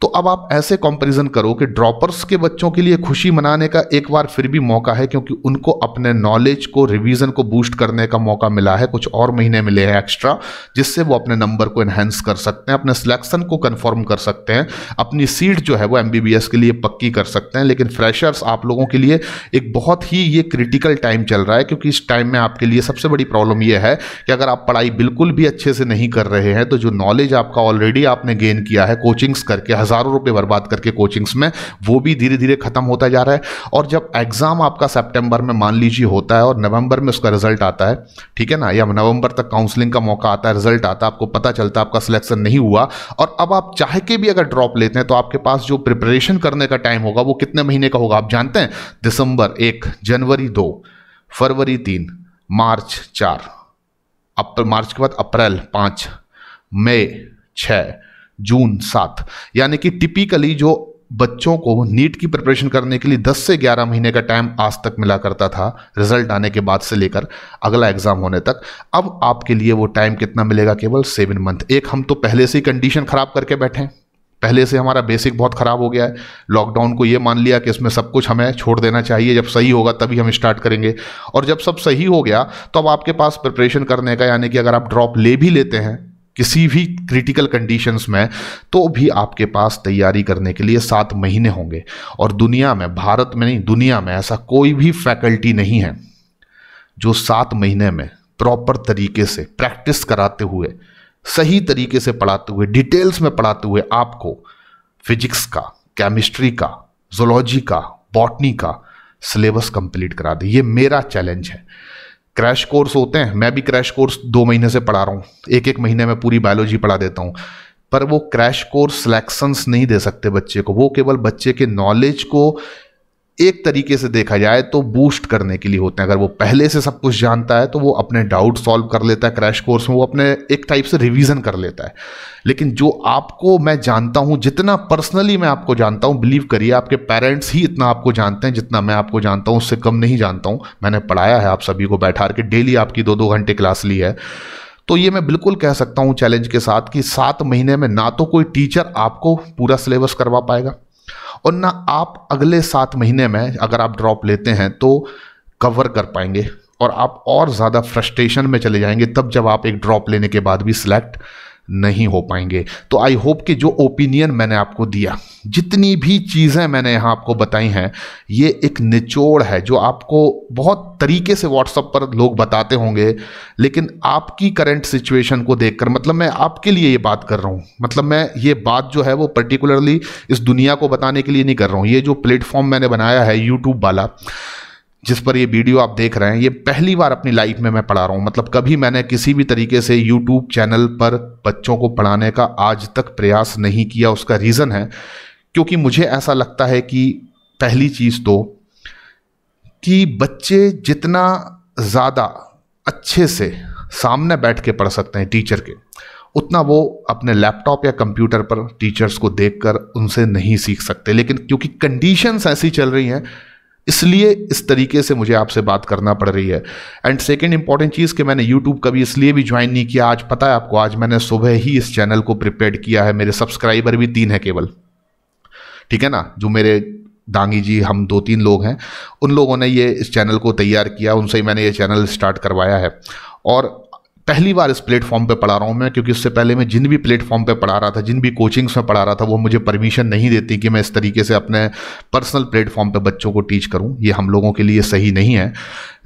तो अब आप ऐसे कंपैरिजन करो कि ड्रॉपर्स के बच्चों के लिए खुशी मनाने का एक बार फिर भी मौका है क्योंकि उनको अपने नॉलेज को रिवीजन को बूस्ट करने का मौका मिला है कुछ और महीने मिले हैं एक्स्ट्रा जिससे वो अपने नंबर को इन्हेंस कर सकते हैं अपने सिलेक्शन को कन्फर्म कर सकते हैं अपनी सीट जो है वो एम के लिए पक्की कर सकते हैं लेकिन फ्रेशर्स आप लोगों के लिए एक बहुत ही ये क्रिटिकल टाइम चल रहा है क्योंकि इस टाइम में आपके लिए सबसे बड़ी प्रॉब्लम यह है कि अगर आप पढ़ाई बिल्कुल भी अच्छे से नहीं कर रहे हैं तो जो नॉलेज आपका ऑलरेडी आपने गेन किया है कोचिंग्स करके हज़ारों रुपए बर्बाद करके कोचिंग्स में वो भी धीरे धीरे ख़त्म होता जा रहा है और जब एग्ज़ाम आपका सेप्टेम्बर में मान लीजिए होता है और नवंबर में उसका रिजल्ट आता है ठीक है ना या नवंबर तक काउंसलिंग का मौका आता है रिजल्ट आता है आपको पता चलता है आपका सिलेक्शन नहीं हुआ और अब आप चाह के भी अगर ड्रॉप लेते हैं तो आपके पास जो प्रिपरेशन करने का टाइम होगा वो कितने महीने का होगा आप जानते हैं दिसंबर एक जनवरी दो फरवरी तीन मार्च चार अप मार्च के बाद अप्रैल पाँच मई छः जून सात यानी कि टिपिकली जो बच्चों को नीट की प्रिपरेशन करने के लिए 10 से 11 महीने का टाइम आज तक मिला करता था रिजल्ट आने के बाद से लेकर अगला एग्जाम होने तक अब आपके लिए वो टाइम कितना मिलेगा केवल सेवन मंथ एक हम तो पहले से ही कंडीशन खराब करके बैठे हैं पहले से हमारा बेसिक बहुत ख़राब हो गया है लॉकडाउन को ये मान लिया कि इसमें सब कुछ हमें छोड़ देना चाहिए जब सही होगा तभी हम स्टार्ट करेंगे और जब सब सही हो गया तो अब आपके पास प्रिपरेशन करने का यानी कि अगर आप ड्रॉप ले भी लेते हैं किसी भी क्रिटिकल कंडीशंस में तो भी आपके पास तैयारी करने के लिए सात महीने होंगे और दुनिया में भारत में नहीं दुनिया में ऐसा कोई भी फैकल्टी नहीं है जो सात महीने में प्रॉपर तरीके से प्रैक्टिस कराते हुए सही तरीके से पढ़ाते हुए डिटेल्स में पढ़ाते हुए आपको फिजिक्स का केमिस्ट्री का जोलॉजी का बॉटनी का सिलेबस कंप्लीट करा दे ये मेरा चैलेंज है क्रैश कोर्स होते हैं मैं भी क्रैश कोर्स दो महीने से पढ़ा रहा हूँ एक एक महीने में पूरी बायोलॉजी पढ़ा देता हूँ पर वो क्रैश कोर्स सिलेक्शंस नहीं दे सकते बच्चे को वो केवल बच्चे के नॉलेज को एक तरीके से देखा जाए तो बूस्ट करने के लिए होते हैं अगर वो पहले से सब कुछ जानता है तो वो अपने डाउट सॉल्व कर लेता है क्रैश कोर्स में वो अपने एक टाइप से रिवीजन कर लेता है लेकिन जो आपको मैं जानता हूँ जितना पर्सनली मैं आपको जानता हूँ बिलीव करिए आपके पेरेंट्स ही इतना आपको जानते हैं जितना मैं आपको जानता हूँ उससे कम नहीं जानता हूँ मैंने पढ़ाया है आप सभी को बैठा के डेली आपकी दो दो घंटे क्लास ली है तो ये मैं बिल्कुल कह सकता हूँ चैलेंज के साथ कि सात महीने में ना तो कोई टीचर आपको पूरा सिलेबस करवा पाएगा और ना आप अगले सात महीने में अगर आप ड्रॉप लेते हैं तो कवर कर पाएंगे और आप और ज़्यादा फ्रस्ट्रेशन में चले जाएंगे तब जब आप एक ड्रॉप लेने के बाद भी सिलेक्ट नहीं हो पाएंगे तो आई होप कि जो ओपिनियन मैंने आपको दिया जितनी भी चीज़ें मैंने यहाँ आपको बताई हैं ये एक निचोड़ है जो आपको बहुत तरीके से व्हाट्सअप पर लोग बताते होंगे लेकिन आपकी करंट सिचुएशन को देखकर मतलब मैं आपके लिए ये बात कर रहा हूँ मतलब मैं ये बात जो है वो पर्टिकुलरली इस दुनिया को बताने के लिए नहीं कर रहा हूँ ये जो प्लेटफॉर्म मैंने बनाया है यूट्यूब वाला जिस पर ये वीडियो आप देख रहे हैं ये पहली बार अपनी लाइफ में मैं पढ़ा रहा हूँ मतलब कभी मैंने किसी भी तरीके से यूट्यूब चैनल पर बच्चों को पढ़ाने का आज तक प्रयास नहीं किया उसका रीज़न है क्योंकि मुझे ऐसा लगता है कि पहली चीज़ तो कि बच्चे जितना ज़्यादा अच्छे से सामने बैठ के पढ़ सकते हैं टीचर के उतना वो अपने लैपटॉप या कंप्यूटर पर टीचर्स को देखकर उनसे नहीं सीख सकते लेकिन क्योंकि कंडीशंस ऐसी चल रही हैं इसलिए इस तरीके से मुझे आपसे बात करना पड़ रही है एंड सेकेंड इंपॉर्टेंट चीज़ कि मैंने यूट्यूब कभी इसलिए भी ज्वाइन नहीं किया आज पता है आपको आज मैंने सुबह ही इस चैनल को प्रिपेयर किया है मेरे सब्सक्राइबर भी तीन है केवल ठीक है ना जो मेरे दांगी जी हम दो तीन लोग हैं उन लोगों ने ये इस चैनल को तैयार किया उनसे ही मैंने ये चैनल स्टार्ट करवाया है और पहली बार इस प्लेटफॉर्म पे पढ़ा रहा हूँ मैं क्योंकि उससे पहले मैं जिन भी प्लेटफॉर्म पे पढ़ा रहा था जिन भी कोचिंग्स में पढ़ा रहा था वो मुझे परमिशन नहीं देती कि मैं इस तरीके से अपने पर्सनल प्लेटफॉर्म पे बच्चों को टीच करूँ ये हम लोगों के लिए सही नहीं है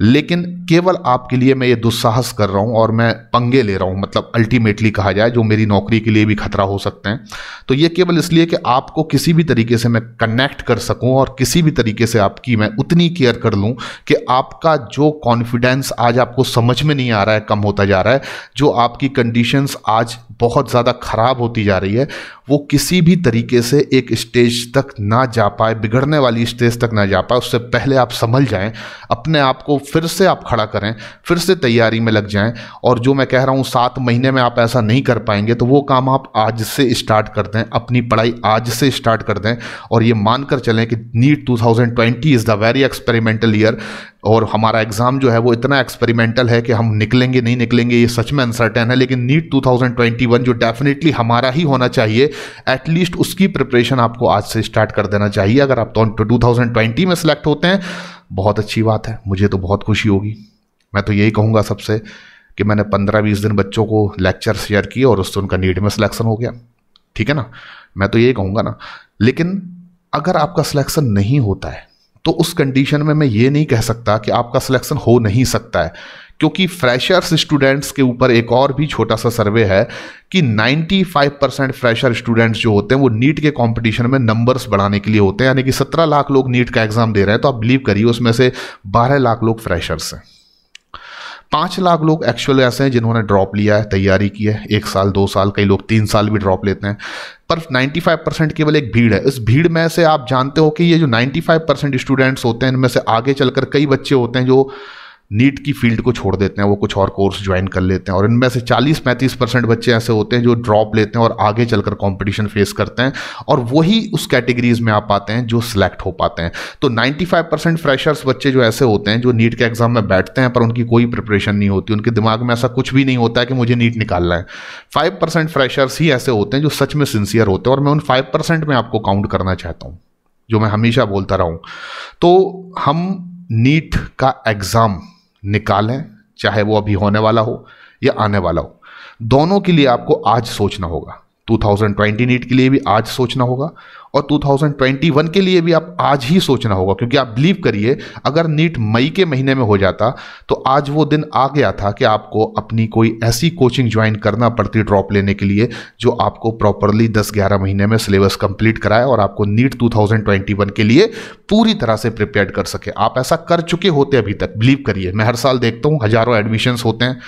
लेकिन केवल आपके लिए मैं ये दुस्साहस कर रहा हूँ और मैं पंगे ले रहा हूँ मतलब अल्टीमेटली कहा जाए जो मेरी नौकरी के लिए भी खतरा हो सकते हैं तो ये केवल इसलिए कि आपको किसी भी तरीके से मैं कनेक्ट कर सकूँ और किसी भी तरीके से आपकी मैं उतनी केयर कर लूँ कि आपका जो कॉन्फिडेंस आज आपको समझ में नहीं आ रहा है कम होता जा रहा है जो आपकी कंडीशंस आज बहुत ज़्यादा ख़राब होती जा रही है वो किसी भी तरीके से एक स्टेज तक ना जा पाए बिगड़ने वाली स्टेज तक ना जा पाए उससे पहले आप समझ जाएं अपने आप को फिर से आप खड़ा करें फिर से तैयारी में लग जाएं और जो मैं कह रहा हूँ सात महीने में आप ऐसा नहीं कर पाएंगे तो वो काम आप आज से स्टार्ट कर दें अपनी पढ़ाई आज से स्टार्ट कर दें और ये मानकर चलें कि NEET 2020 is the very experimental year और हमारा एग्ज़ाम जो है वो इतना एक्सपेरिमेंटल है कि हम निकलेंगे नहीं निकलेंगे ये सच में अनसर्टेन है लेकिन नीट 2021 जो डेफिनेटली हमारा ही होना चाहिए एटलीस्ट उसकी प्रिपरेशन आपको आज से स्टार्ट कर देना चाहिए अगर आप तो 2020 तो में सेलेक्ट होते हैं बहुत अच्छी बात है मुझे तो बहुत खुशी होगी मैं तो यही कहूँगा सबसे कि मैंने पंद्रह बीस दिन बच्चों को लेक्चर शेयर किए और उससे उनका नीट में सिलेक्शन हो गया ठीक है ना मैं तो यही कहूँगा ना लेकिन अगर आपका सिलेक्शन नहीं होता है तो उस कंडीशन में मैं ये नहीं कह सकता कि आपका सिलेक्शन हो नहीं सकता है क्योंकि फ्रेशर्स स्टूडेंट्स के ऊपर एक और भी छोटा सा सर्वे है कि 95 परसेंट फ्रेशर स्टूडेंट्स जो होते हैं वो नीट के कंपटीशन में नंबर्स बढ़ाने के लिए होते हैं यानी कि 17 लाख लोग नीट का एग्ज़ाम दे रहे हैं तो आप बिलीव करिए उसमें से 12 लाख लोग फ्रेशर्स हैं पाँच लाख लोग एक्चुअल ऐसे हैं जिन्होंने ड्रॉप लिया है तैयारी की है एक साल दो साल कई लोग तीन साल भी ड्रॉप लेते हैं पर 95 परसेंट केवल एक भीड़ है इस भीड़ में से आप जानते हो कि ये जो 95 परसेंट स्टूडेंट्स होते हैं इनमें से आगे चलकर कई बच्चे होते हैं जो नीट की फील्ड को छोड़ देते हैं वो कुछ और कोर्स ज्वाइन कर लेते हैं और इनमें से 40-35 परसेंट बच्चे ऐसे होते हैं जो ड्रॉप लेते हैं और आगे चलकर कंपटीशन फेस करते हैं और वही उस कैटेगरीज में आ पाते हैं जो सिलेक्ट हो पाते हैं तो 95 परसेंट फ्रेशर्स बच्चे जो ऐसे होते हैं जो नीट के एग्जाम में बैठते हैं पर उनकी कोई प्रिपरेशन नहीं होती उनके दिमाग में ऐसा कुछ भी नहीं होता है कि मुझे नीट निकालना है फाइव परसेंट फ्रेशर्स ही ऐसे होते हैं जो सच में सिंसियर होते हैं और मैं उन फाइव परसेंट में आपको काउंट करना चाहता हूँ जो मैं हमेशा बोलता रहा तो हम नीट का एग्ज़ाम निकालें चाहे वो अभी होने वाला हो या आने वाला हो दोनों के लिए आपको आज सोचना होगा 2020 नीट के लिए भी आज सोचना होगा और 2021 के लिए भी आप आज ही सोचना होगा क्योंकि आप बिलीव करिए अगर नीट मई के महीने में हो जाता तो आज वो दिन आ गया था कि आपको अपनी कोई ऐसी कोचिंग ज्वाइन करना पड़ती ड्रॉप लेने के लिए जो आपको प्रॉपरली 10-11 महीने में सिलेबस कंप्लीट कराए और आपको नीट 2021 के लिए पूरी तरह से प्रिपेयर कर सके आप ऐसा कर चुके होते अभी तक बिलीव करिए मैं हर साल देखता हूँ हज़ारों एडमिशन्स होते हैं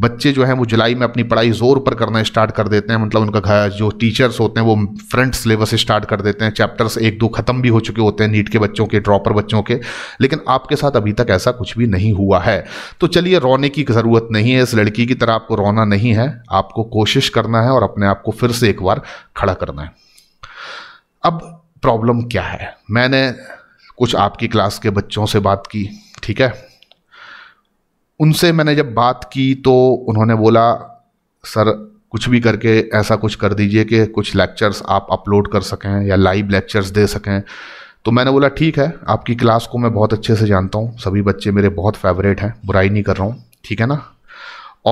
बच्चे जो है वो जुलाई में अपनी पढ़ाई ज़ोर पर करना स्टार्ट कर देते हैं मतलब उनका जो टीचर्स होते हैं वो फ्रंट सिलेबस स्टार्ट कर देते हैं चैप्टर्स एक दो ख़त्म भी हो चुके होते हैं नीट के बच्चों के ड्रॉपर बच्चों के लेकिन आपके साथ अभी तक ऐसा कुछ भी नहीं हुआ है तो चलिए रोने की ज़रूरत नहीं है इस लड़की की तरह आपको रोना नहीं है आपको कोशिश करना है और अपने आप को फिर से एक बार खड़ा करना है अब प्रॉब्लम क्या है मैंने कुछ आपकी क्लास के बच्चों से बात की ठीक है उनसे मैंने जब बात की तो उन्होंने बोला सर कुछ भी करके ऐसा कुछ कर दीजिए कि कुछ लेक्चर्स आप अपलोड कर सकें या लाइव लेक्चर्स दे सकें तो मैंने बोला ठीक है आपकी क्लास को मैं बहुत अच्छे से जानता हूँ सभी बच्चे मेरे बहुत फेवरेट हैं बुराई नहीं कर रहा हूँ ठीक है ना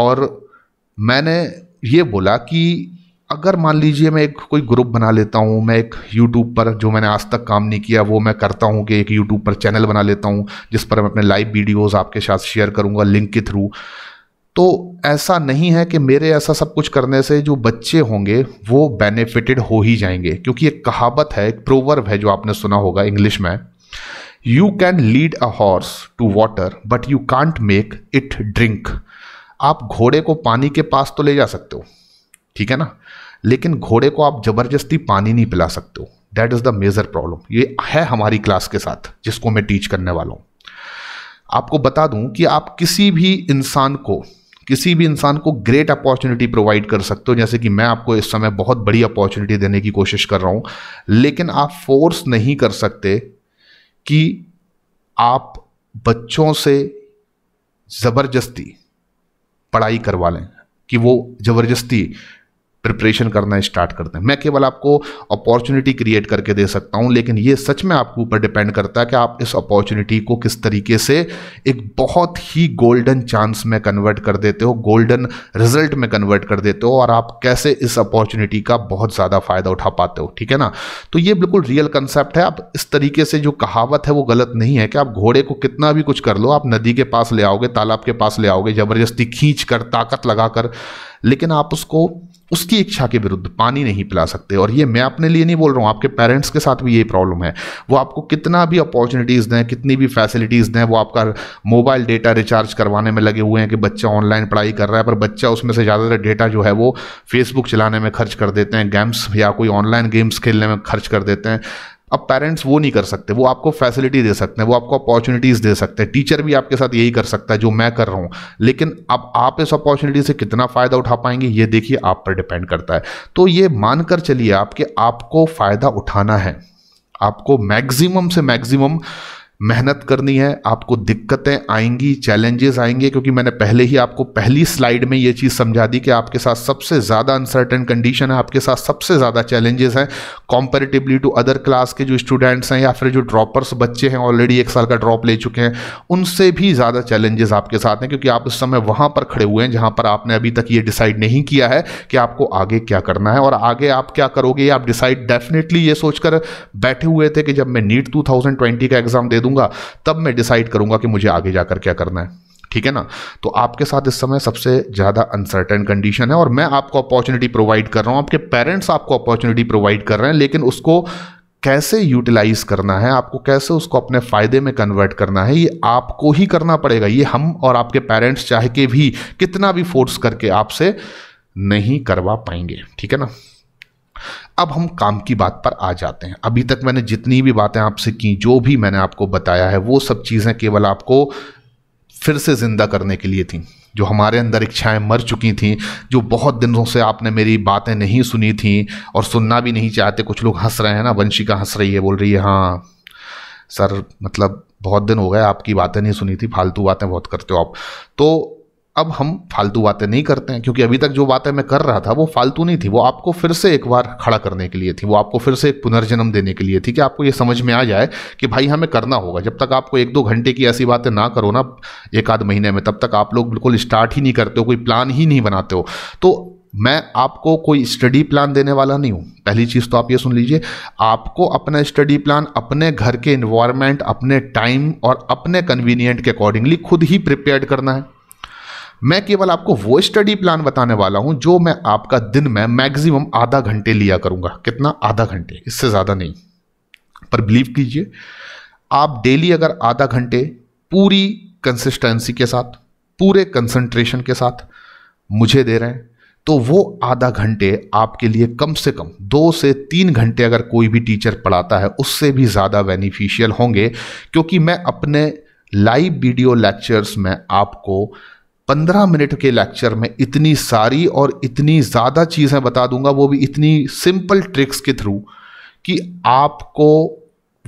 और मैंने ये बोला कि अगर मान लीजिए मैं एक कोई ग्रुप बना लेता हूँ मैं एक यूट्यूब पर जो मैंने आज तक काम नहीं किया वो मैं करता हूँ कि एक यूट्यूब पर चैनल बना लेता हूँ जिस पर मैं अपने लाइव वीडियोस आपके साथ शेयर करूँगा लिंक के थ्रू तो ऐसा नहीं है कि मेरे ऐसा सब कुछ करने से जो बच्चे होंगे वो बेनिफिटेड हो ही जाएंगे क्योंकि एक कहावत है एक प्रोवर्व है जो आपने सुना होगा इंग्लिश में you can lead a horse to water but you can't make it drink आप घोड़े को पानी के पास तो ले जा सकते हो ठीक है ना लेकिन घोड़े को आप ज़बरदस्ती पानी नहीं पिला सकते हो that is the major problem ये है हमारी क्लास के साथ जिसको मैं टीच करने वाला हूँ आपको बता दूं कि आप किसी भी इंसान को किसी भी इंसान को ग्रेट अपॉर्चुनिटी प्रोवाइड कर सकते हो जैसे कि मैं आपको इस समय बहुत बड़ी अपॉर्चुनिटी देने की कोशिश कर रहा हूं लेकिन आप फोर्स नहीं कर सकते कि आप बच्चों से ज़बरदस्ती पढ़ाई करवा लें कि वो ज़बरदस्ती प्रिपरेशन करना स्टार्ट करते हैं मैं केवल आपको अपॉर्चुनिटी क्रिएट करके दे सकता हूं लेकिन ये सच में आपके ऊपर डिपेंड करता है कि आप इस अपॉर्चुनिटी को किस तरीके से एक बहुत ही गोल्डन चांस में कन्वर्ट कर देते हो गोल्डन रिजल्ट में कन्वर्ट कर देते हो और आप कैसे इस अपॉर्चुनिटी का बहुत ज़्यादा फायदा उठा पाते हो ठीक है ना तो ये बिल्कुल रियल कंसेप्ट है आप इस तरीके से जो कहावत है वो गलत नहीं है कि आप घोड़े को कितना भी कुछ कर लो आप नदी के पास ले आओगे तालाब के पास ले आओगे ज़बरदस्ती खींच कर ताकत लगा कर लेकिन आप उसको उसकी इच्छा के विरुद्ध पानी नहीं पिला सकते और ये मैं अपने लिए नहीं बोल रहा हूँ आपके पेरेंट्स के साथ भी ये प्रॉब्लम है वो आपको कितना भी अपॉर्चुनिटीज़ दें कितनी भी फैसिलिटीज़ दें वो आपका मोबाइल डेटा रिचार्ज करवाने में लगे हुए हैं कि बच्चा ऑनलाइन पढ़ाई कर रहा है पर बच्चा उसमें से ज़्यादातर डेटा जो है वो फेसबुक चलाने में खर्च कर देते हैं गेम्स या कोई ऑनलाइन गेम्स खेलने में खर्च कर देते हैं अब पेरेंट्स वो नहीं कर सकते वो आपको फैसिलिटी दे सकते हैं वो आपको अपॉर्चुनिटीज़ दे सकते हैं टीचर भी आपके साथ यही कर सकता है जो मैं कर रहा हूँ लेकिन अब आप इस अपॉर्चुनिटी से कितना फ़ायदा उठा पाएंगे ये देखिए आप पर डिपेंड करता है तो ये मानकर चलिए आप कि आपको फ़ायदा उठाना है आपको मैक्सिमम से मैक्सिमम मेहनत करनी है आपको दिक्कतें आएंगी चैलेंजेस आएंगे क्योंकि मैंने पहले ही आपको पहली स्लाइड में ये चीज़ समझा दी कि आपके साथ सबसे ज़्यादा अनसर्टन कंडीशन है आपके साथ सबसे ज़्यादा चैलेंजेस हैं कॉम्पेरेटिवली टू अदर क्लास के जो स्टूडेंट्स हैं या फिर जो ड्रॉपर्स बच्चे हैं ऑलरेडी एक साल का ड्रॉप ले चुके हैं उनसे भी ज़्यादा चैलेंजेस आपके साथ हैं क्योंकि आप उस समय वहाँ पर खड़े हुए हैं जहाँ पर आपने अभी तक ये डिसाइड नहीं किया है कि आपको आगे क्या करना है और आगे आप क्या करोगे आप डिसाइड डेफिनेटली ये सोचकर बैठे हुए थे कि जब मैं नीट टू का एग्ज़ाम दे दूँ दूंगा तब मैं डिसाइड करूंगा कि मुझे आगे जाकर क्या करना है ठीक है ना तो आपके साथ इस समय सबसे ज़्यादा अनसर्टेन कंडीशन है और मैं आपको अपॉर्चुनिटी प्रोवाइड कर रहा हूँ आपके पेरेंट्स आपको अपॉर्चुनिटी प्रोवाइड कर रहे हैं लेकिन उसको कैसे यूटिलाइज करना है आपको कैसे उसको अपने फ़ायदे में कन्वर्ट करना है ये आपको ही करना पड़ेगा ये हम और आपके पेरेंट्स चाहे के भी कितना भी फोर्स करके आपसे नहीं करवा पाएंगे ठीक है ना अब हम काम की बात पर आ जाते हैं अभी तक मैंने जितनी भी बातें आपसे की जो भी मैंने आपको बताया है वो सब चीज़ें केवल आपको फिर से ज़िंदा करने के लिए थी जो हमारे अंदर इच्छाएं मर चुकी थीं जो बहुत दिनों से आपने मेरी बातें नहीं सुनी थीं और सुनना भी नहीं चाहते कुछ लोग हंस रहे हैं ना वंशिका हंस रही है बोल रही है हाँ सर मतलब बहुत दिन हो गए आपकी बातें नहीं सुनी थी फालतू बातें बहुत करते हो आप तो अब हम फालतू बातें नहीं करते हैं क्योंकि अभी तक जो बातें मैं कर रहा था वो फालतू नहीं थी वो आपको फिर से एक बार खड़ा करने के लिए थी वो आपको फिर से एक पुनर्जन्म देने के लिए थी कि आपको ये समझ में आ जाए कि भाई हमें करना होगा जब तक आपको एक दो घंटे की ऐसी बातें ना करो ना एक आध महीने में तब तक आप लोग बिल्कुल स्टार्ट ही नहीं करते हो कोई प्लान ही नहीं बनाते हो तो मैं आपको कोई स्टडी प्लान देने वाला नहीं हूँ पहली चीज़ तो आप ये सुन लीजिए आपको अपना स्टडी प्लान अपने घर के इन्वायरमेंट अपने टाइम और अपने कन्वीनियंट के अकॉर्डिंगली खुद ही प्रिपेयर करना है मैं केवल आपको वो स्टडी प्लान बताने वाला हूँ जो मैं आपका दिन में मैक्सिमम आधा घंटे लिया करूँगा कितना आधा घंटे इससे ज़्यादा नहीं पर बिलीव कीजिए आप डेली अगर आधा घंटे पूरी कंसिस्टेंसी के साथ पूरे कंसंट्रेशन के साथ मुझे दे रहे हैं तो वो आधा घंटे आपके लिए कम से कम दो से तीन घंटे अगर कोई भी टीचर पढ़ाता है उससे भी ज़्यादा बेनिफिशियल होंगे क्योंकि मैं अपने लाइव वीडियो लेक्चर्स में आपको पंद्रह मिनट के लेक्चर में इतनी सारी और इतनी ज़्यादा चीज़ें बता दूंगा वो भी इतनी सिंपल ट्रिक्स के थ्रू कि आपको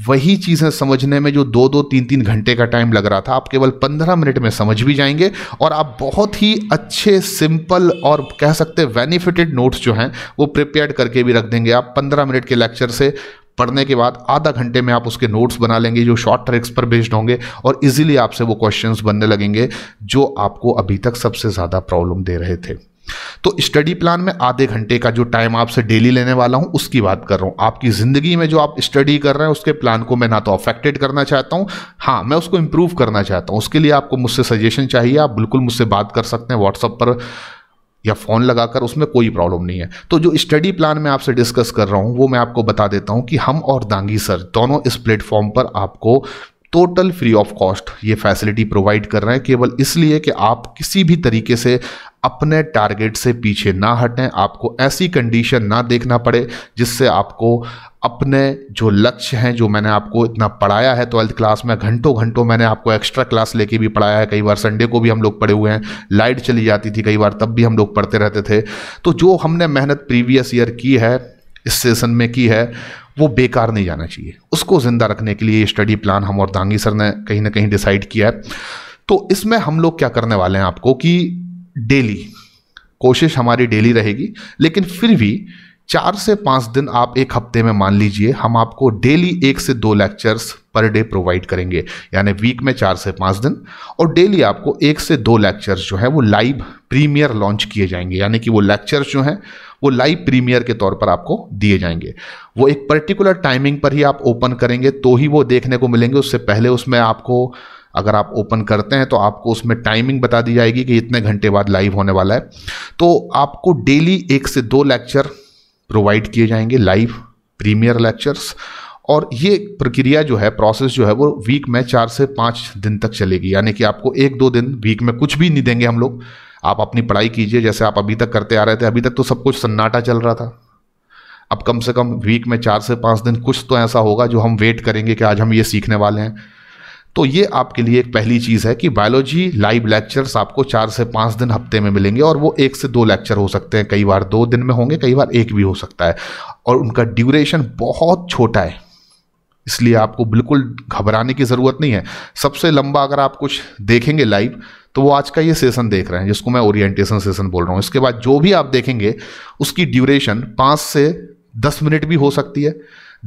वही चीज़ें समझने में जो दो दो तीन तीन घंटे का टाइम लग रहा था आप केवल पंद्रह मिनट में समझ भी जाएंगे और आप बहुत ही अच्छे सिंपल और कह सकते बेनिफिटेड नोट्स जो हैं वो प्रिपेयर करके भी रख देंगे आप पंद्रह मिनट के लेक्चर से पढ़ने के बाद आधा घंटे में आप उसके नोट्स बना लेंगे जो शॉर्ट ट्रिक्स पर बेस्ड होंगे और इजीली आपसे वो क्वेश्चंस बनने लगेंगे जो आपको अभी तक सबसे ज़्यादा प्रॉब्लम दे रहे थे तो स्टडी प्लान में आधे घंटे का जो टाइम आपसे डेली लेने वाला हूं उसकी बात कर रहा हूं आपकी ज़िंदगी में जो आप स्टडी कर रहे हैं उसके प्लान को मैं ना तो अफेक्टेड करना चाहता हूं हाँ मैं उसको इंप्रूव करना चाहता हूं उसके लिए आपको मुझसे सजेशन चाहिए आप बिल्कुल मुझसे बात कर सकते हैं व्हाट्सएप पर या फ़ोन लगाकर उसमें कोई प्रॉब्लम नहीं है तो जो स्टडी प्लान मैं आपसे डिस्कस कर रहा हूँ वो मैं आपको बता देता हूँ कि हम और दांगी सर दोनों इस प्लेटफॉर्म पर आपको टोटल फ्री ऑफ कॉस्ट ये फैसिलिटी प्रोवाइड कर रहे हैं केवल इसलिए कि आप किसी भी तरीके से अपने टारगेट से पीछे ना हटें आपको ऐसी कंडीशन ना देखना पड़े जिससे आपको अपने जो लक्ष्य हैं जो मैंने आपको इतना पढ़ाया है ट्वेल्थ क्लास में घंटों घंटों मैंने आपको एक्स्ट्रा क्लास लेके भी पढ़ाया है कई बार संडे को भी हम लोग पढ़े हुए हैं लाइट चली जाती थी कई बार तब भी हम लोग पढ़ते रहते थे तो जो हमने मेहनत प्रीवियस ईयर की है इस सेशन में की है वो बेकार नहीं जाना चाहिए उसको ज़िंदा रखने के लिए स्टडी प्लान हम और दांगी सर ने कहीं ना कहीं डिसाइड किया है तो इसमें हम लोग क्या करने वाले हैं आपको कि डेली कोशिश हमारी डेली रहेगी लेकिन फिर भी चार से पाँच दिन आप एक हफ्ते में मान लीजिए हम आपको डेली एक से दो लेक्चर्स पर डे प्रोवाइड करेंगे यानी वीक में चार से पाँच दिन और डेली आपको एक से दो लेक्चर्स जो है वो लाइव प्रीमियर लॉन्च किए जाएंगे यानी कि वो लेक्चर्स जो हैं वो लाइव प्रीमियर के तौर पर आपको दिए जाएंगे वो एक पर्टिकुलर टाइमिंग पर ही आप ओपन करेंगे तो ही वो देखने को मिलेंगे उससे पहले उसमें आपको अगर आप ओपन करते हैं तो आपको उसमें टाइमिंग बता दी जाएगी कि इतने घंटे बाद लाइव होने वाला है तो आपको डेली एक से दो लेक्चर प्रोवाइड किए जाएंगे लाइव प्रीमियर लेक्चर्स और ये प्रक्रिया जो है प्रोसेस जो है वो वीक में चार से पाँच दिन तक चलेगी यानी कि आपको एक दो दिन वीक में कुछ भी नहीं देंगे हम लोग आप अपनी पढ़ाई कीजिए जैसे आप अभी तक करते आ रहे थे अभी तक तो सब कुछ सन्नाटा चल रहा था अब कम से कम वीक में चार से पाँच दिन कुछ तो ऐसा होगा जो हम वेट करेंगे कि आज हम ये सीखने वाले हैं तो ये आपके लिए एक पहली चीज़ है कि बायोलॉजी लाइव लेक्चर्स आपको चार से पाँच दिन हफ्ते में मिलेंगे और वो एक से दो लेक्चर हो सकते हैं कई बार दो दिन में होंगे कई बार एक भी हो सकता है और उनका ड्यूरेशन बहुत छोटा है इसलिए आपको बिल्कुल घबराने की ज़रूरत नहीं है सबसे लंबा अगर आप कुछ देखेंगे लाइव तो वो आज का ये सेशन देख रहे हैं जिसको मैं ओरिएंटेशन सेशन बोल रहा हूँ इसके बाद जो भी आप देखेंगे उसकी ड्यूरेशन पाँच से दस मिनट भी हो सकती है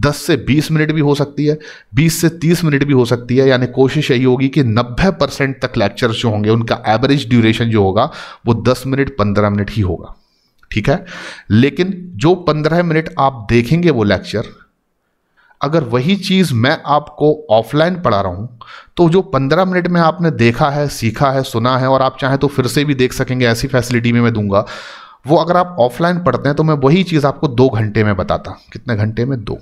दस से बीस मिनट भी हो सकती है बीस से तीस मिनट भी हो सकती है यानी कोशिश यही होगी कि नब्बे परसेंट तक लेक्चर्स जो होंगे उनका एवरेज ड्यूरेशन जो होगा वो दस मिनट पंद्रह मिनट ही होगा ठीक है लेकिन जो पंद्रह मिनट आप देखेंगे वो लेक्चर अगर वही चीज़ मैं आपको ऑफलाइन पढ़ा रहा हूँ तो जो पंद्रह मिनट में आपने देखा है सीखा है सुना है और आप चाहें तो फिर से भी देख सकेंगे ऐसी फैसिलिटी में मैं दूंगा वो अगर आप ऑफलाइन पढ़ते हैं तो मैं वही चीज़ आपको दो घंटे में बताता कितने घंटे में दो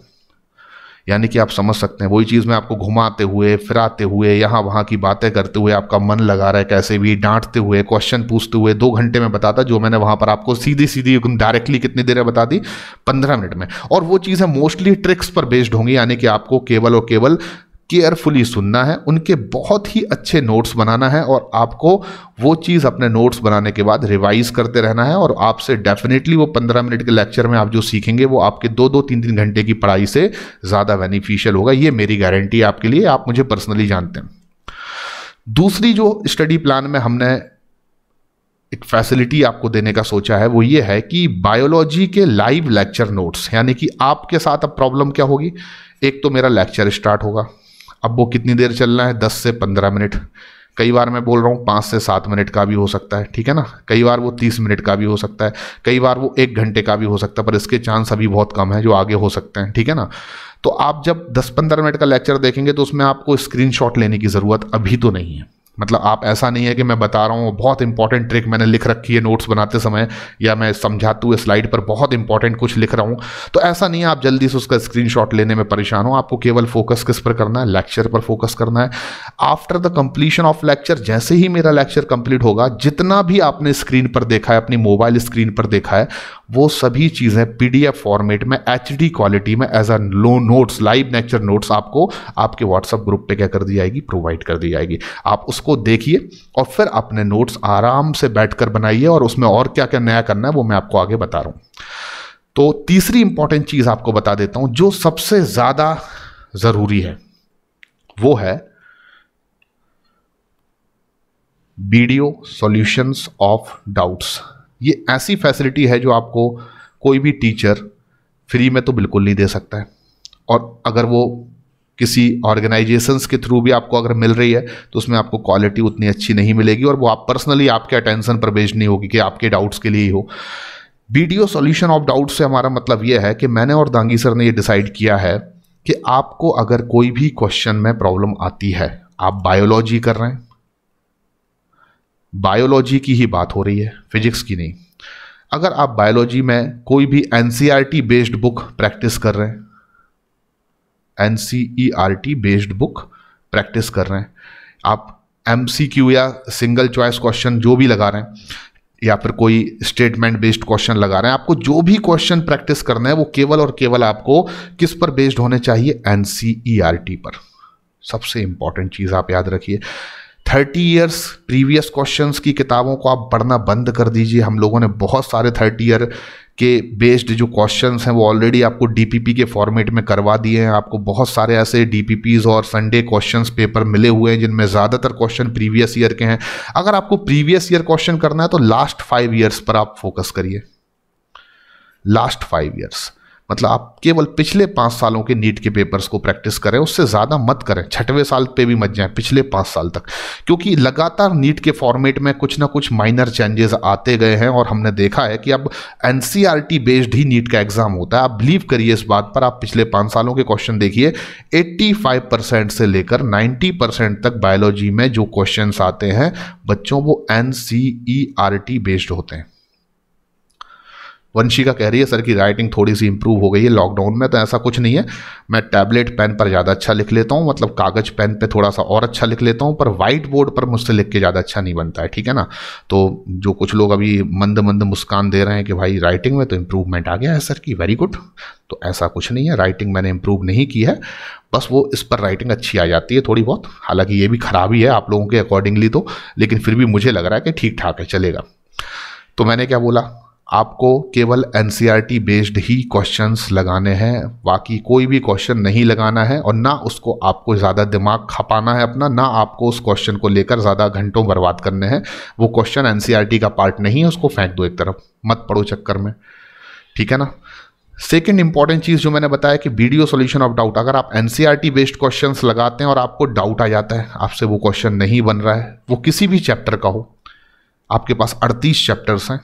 यानी कि आप समझ सकते हैं वही चीज़ में आपको घुमाते हुए फिराते हुए यहाँ वहाँ की बातें करते हुए आपका मन लगा रहा है कैसे भी डांटते हुए क्वेश्चन पूछते हुए दो घंटे में बताता जो मैंने वहाँ पर आपको सीधी सीधी डायरेक्टली कितनी देर में बता दी पंद्रह मिनट में और वो चीज़ें मोस्टली ट्रिक्स पर बेस्ड होंगी यानी कि आपको केवल और केवल केयरफुली सुनना है उनके बहुत ही अच्छे नोट्स बनाना है और आपको वो चीज़ अपने नोट्स बनाने के बाद रिवाइज करते रहना है और आपसे डेफिनेटली वो पंद्रह मिनट के लेक्चर में आप जो सीखेंगे वो आपके दो दो तीन तीन घंटे की पढ़ाई से ज़्यादा बेनिफिशियल होगा ये मेरी गारंटी है आपके लिए आप मुझे पर्सनली जानते हैं दूसरी जो स्टडी प्लान में हमने एक फैसिलिटी आपको देने का सोचा है वो ये है कि बायोलॉजी के लाइव लेक्चर नोट्स यानी कि आपके साथ अब प्रॉब्लम क्या होगी एक तो मेरा लेक्चर स्टार्ट होगा अब वो कितनी देर चलना है दस से पंद्रह मिनट कई बार मैं बोल रहा हूँ पाँच से सात मिनट का भी हो सकता है ठीक है ना कई बार वो तीस मिनट का भी हो सकता है कई बार वो एक घंटे का भी हो सकता है पर इसके चांस अभी बहुत कम है जो आगे हो सकते हैं ठीक है ना तो आप जब दस पंद्रह मिनट का लेक्चर देखेंगे तो उसमें आपको स्क्रीन लेने की ज़रूरत अभी तो नहीं है मतलब आप ऐसा नहीं है कि मैं बता रहा हूँ बहुत इंपॉर्टेंट ट्रिक मैंने लिख रखी है नोट्स बनाते समय या मैं समझाते हुए स्लाइड पर बहुत इंपॉर्टेंट कुछ लिख रहा हूँ तो ऐसा नहीं है आप जल्दी से उसका स्क्रीनशॉट लेने में परेशान हो आपको केवल फोकस किस पर करना है लेक्चर पर फोकस करना है after the completion of lecture जैसे ही मेरा लेक्चर कंप्लीट होगा जितना भी आपने स्क्रीन पर देखा है अपनी मोबाइल स्क्रीन पर देखा है वो सभी चीज़ें पी फॉर्मेट में एच क्वालिटी में as a low notes live lecture notes आपको आपके व्हाट्सअप ग्रुप पर क्या कर दी जाएगी प्रोवाइड कर दी जाएगी आप उस को देखिए और फिर अपने नोट्स आराम से बैठकर बनाइए और उसमें और क्या क्या नया करना है वो मैं आपको आगे बता रहा हूँ तो तीसरी इंपॉर्टेंट चीज़ आपको बता देता हूं जो सबसे ज़्यादा ज़रूरी है वो है वीडियो सॉल्यूशंस ऑफ डाउट्स ये ऐसी फैसिलिटी है जो आपको कोई भी टीचर फ्री में तो बिल्कुल नहीं दे सकता है और अगर वो किसी ऑर्गेनाइजेशन के थ्रू भी आपको अगर मिल रही है तो उसमें आपको क्वालिटी उतनी अच्छी नहीं मिलेगी और वो आप पर्सनली आपके अटेंशन पर बेच नहीं होगी कि आपके डाउट्स के लिए ही हो video solution solution of doubt से हमारा मतलब यह है कि मैंने और दांगी सर ने ये डिसाइड किया है कि आपको अगर कोई भी क्वेश्चन में प्रॉब्लम आती है आप बायोलॉजी कर रहे हैं बायोलॉजी की ही बात हो रही है फिजिक्स की नहीं अगर आप बायोलॉजी में कोई भी एन बेस्ड बुक प्रैक्टिस कर रहे हैं N C E R T based book practice कर रहे हैं आप एम सी क्यू या सिंगल चॉइस क्वेश्चन जो भी लगा रहे हैं या फिर कोई स्टेटमेंट बेस्ड क्वेश्चन लगा रहे हैं आपको जो भी क्वेश्चन प्रैक्टिस करना है वो केवल और केवल आपको किस पर बेस्ड होने चाहिए N C E R T पर सबसे इंपॉर्टेंट चीज़ आप याद रखिए थर्टी ईयर्स प्रीवियस क्वेश्चंस की किताबों को आप पढ़ना बंद कर दीजिए हम लोगों ने बहुत सारे थर्टी ईयर के बेस्ड जो क्वेश्चंस हैं वो ऑलरेडी आपको डीपीपी के फॉर्मेट में करवा दिए हैं आपको बहुत सारे ऐसे डीपीपीज और संडे क्वेश्चन पेपर मिले हुए हैं जिनमें ज़्यादातर क्वेश्चन प्रीवियस ईयर के हैं अगर आपको प्रीवियस ईयर क्वेश्चन करना है तो लास्ट फाइव ईयर्स पर आप फोकस करिए लास्ट फाइव ईयर्स मतलब आप केवल पिछले पाँच सालों के नीट के पेपर्स को प्रैक्टिस करें उससे ज़्यादा मत करें छठवें साल पे भी मत जाएं पिछले पाँच साल तक क्योंकि लगातार नीट के फॉर्मेट में कुछ ना कुछ माइनर चेंजेस आते गए हैं और हमने देखा है कि अब एन बेस्ड e ही नीट का एग्ज़ाम होता है आप बिलीव करिए इस बात पर आप पिछले पाँच सालों के क्वेश्चन देखिए एट्टी से लेकर नाइन्टी तक बायोलॉजी में जो क्वेश्चन आते हैं बच्चों वो एन बेस्ड e होते हैं वंशिका कह रही है सर की राइटिंग थोड़ी सी इंप्रूव हो गई है लॉकडाउन में तो ऐसा कुछ नहीं है मैं टैबलेट पेन पर ज़्यादा अच्छा लिख लेता हूँ मतलब कागज़ पेन पे थोड़ा सा और अच्छा लिख लेता हूँ पर वाइट बोर्ड पर मुझसे लिख के ज़्यादा अच्छा नहीं बनता है ठीक है ना तो जो कुछ लोग अभी मंद मंद मुस्कान दे रहे हैं कि भाई राइटिंग में तो इम्प्रूवमेंट आ गया है सर की वेरी गुड तो ऐसा कुछ नहीं है राइटिंग मैंने इम्प्रूव नहीं की है बस वो इस पर राइटिंग अच्छी आ जाती है थोड़ी बहुत हालांकि ये भी खराबी है आप लोगों के अकॉर्डिंगली तो लेकिन फिर भी मुझे लग रहा है कि ठीक ठाक है चलेगा तो मैंने क्या बोला आपको केवल एन बेस्ड e ही क्वेश्चंस लगाने हैं बाकी कोई भी क्वेश्चन नहीं लगाना है और ना उसको आपको ज़्यादा दिमाग खपाना है अपना ना आपको उस क्वेश्चन को लेकर ज़्यादा घंटों बर्बाद करने हैं वो क्वेश्चन एन e का पार्ट नहीं है उसको फेंक दो एक तरफ मत पढ़ो चक्कर में ठीक है ना सेकेंड इंपॉर्टेंट चीज़ जो मैंने बताया कि वीडियो सोल्यूशन ऑफ डाउट अगर आप एन बेस्ड क्वेश्चन लगाते हैं और आपको डाउट आ जाता है आपसे वो क्वेश्चन नहीं बन रहा है वो किसी भी चैप्टर का हो आपके पास अड़तीस चैप्टर्स हैं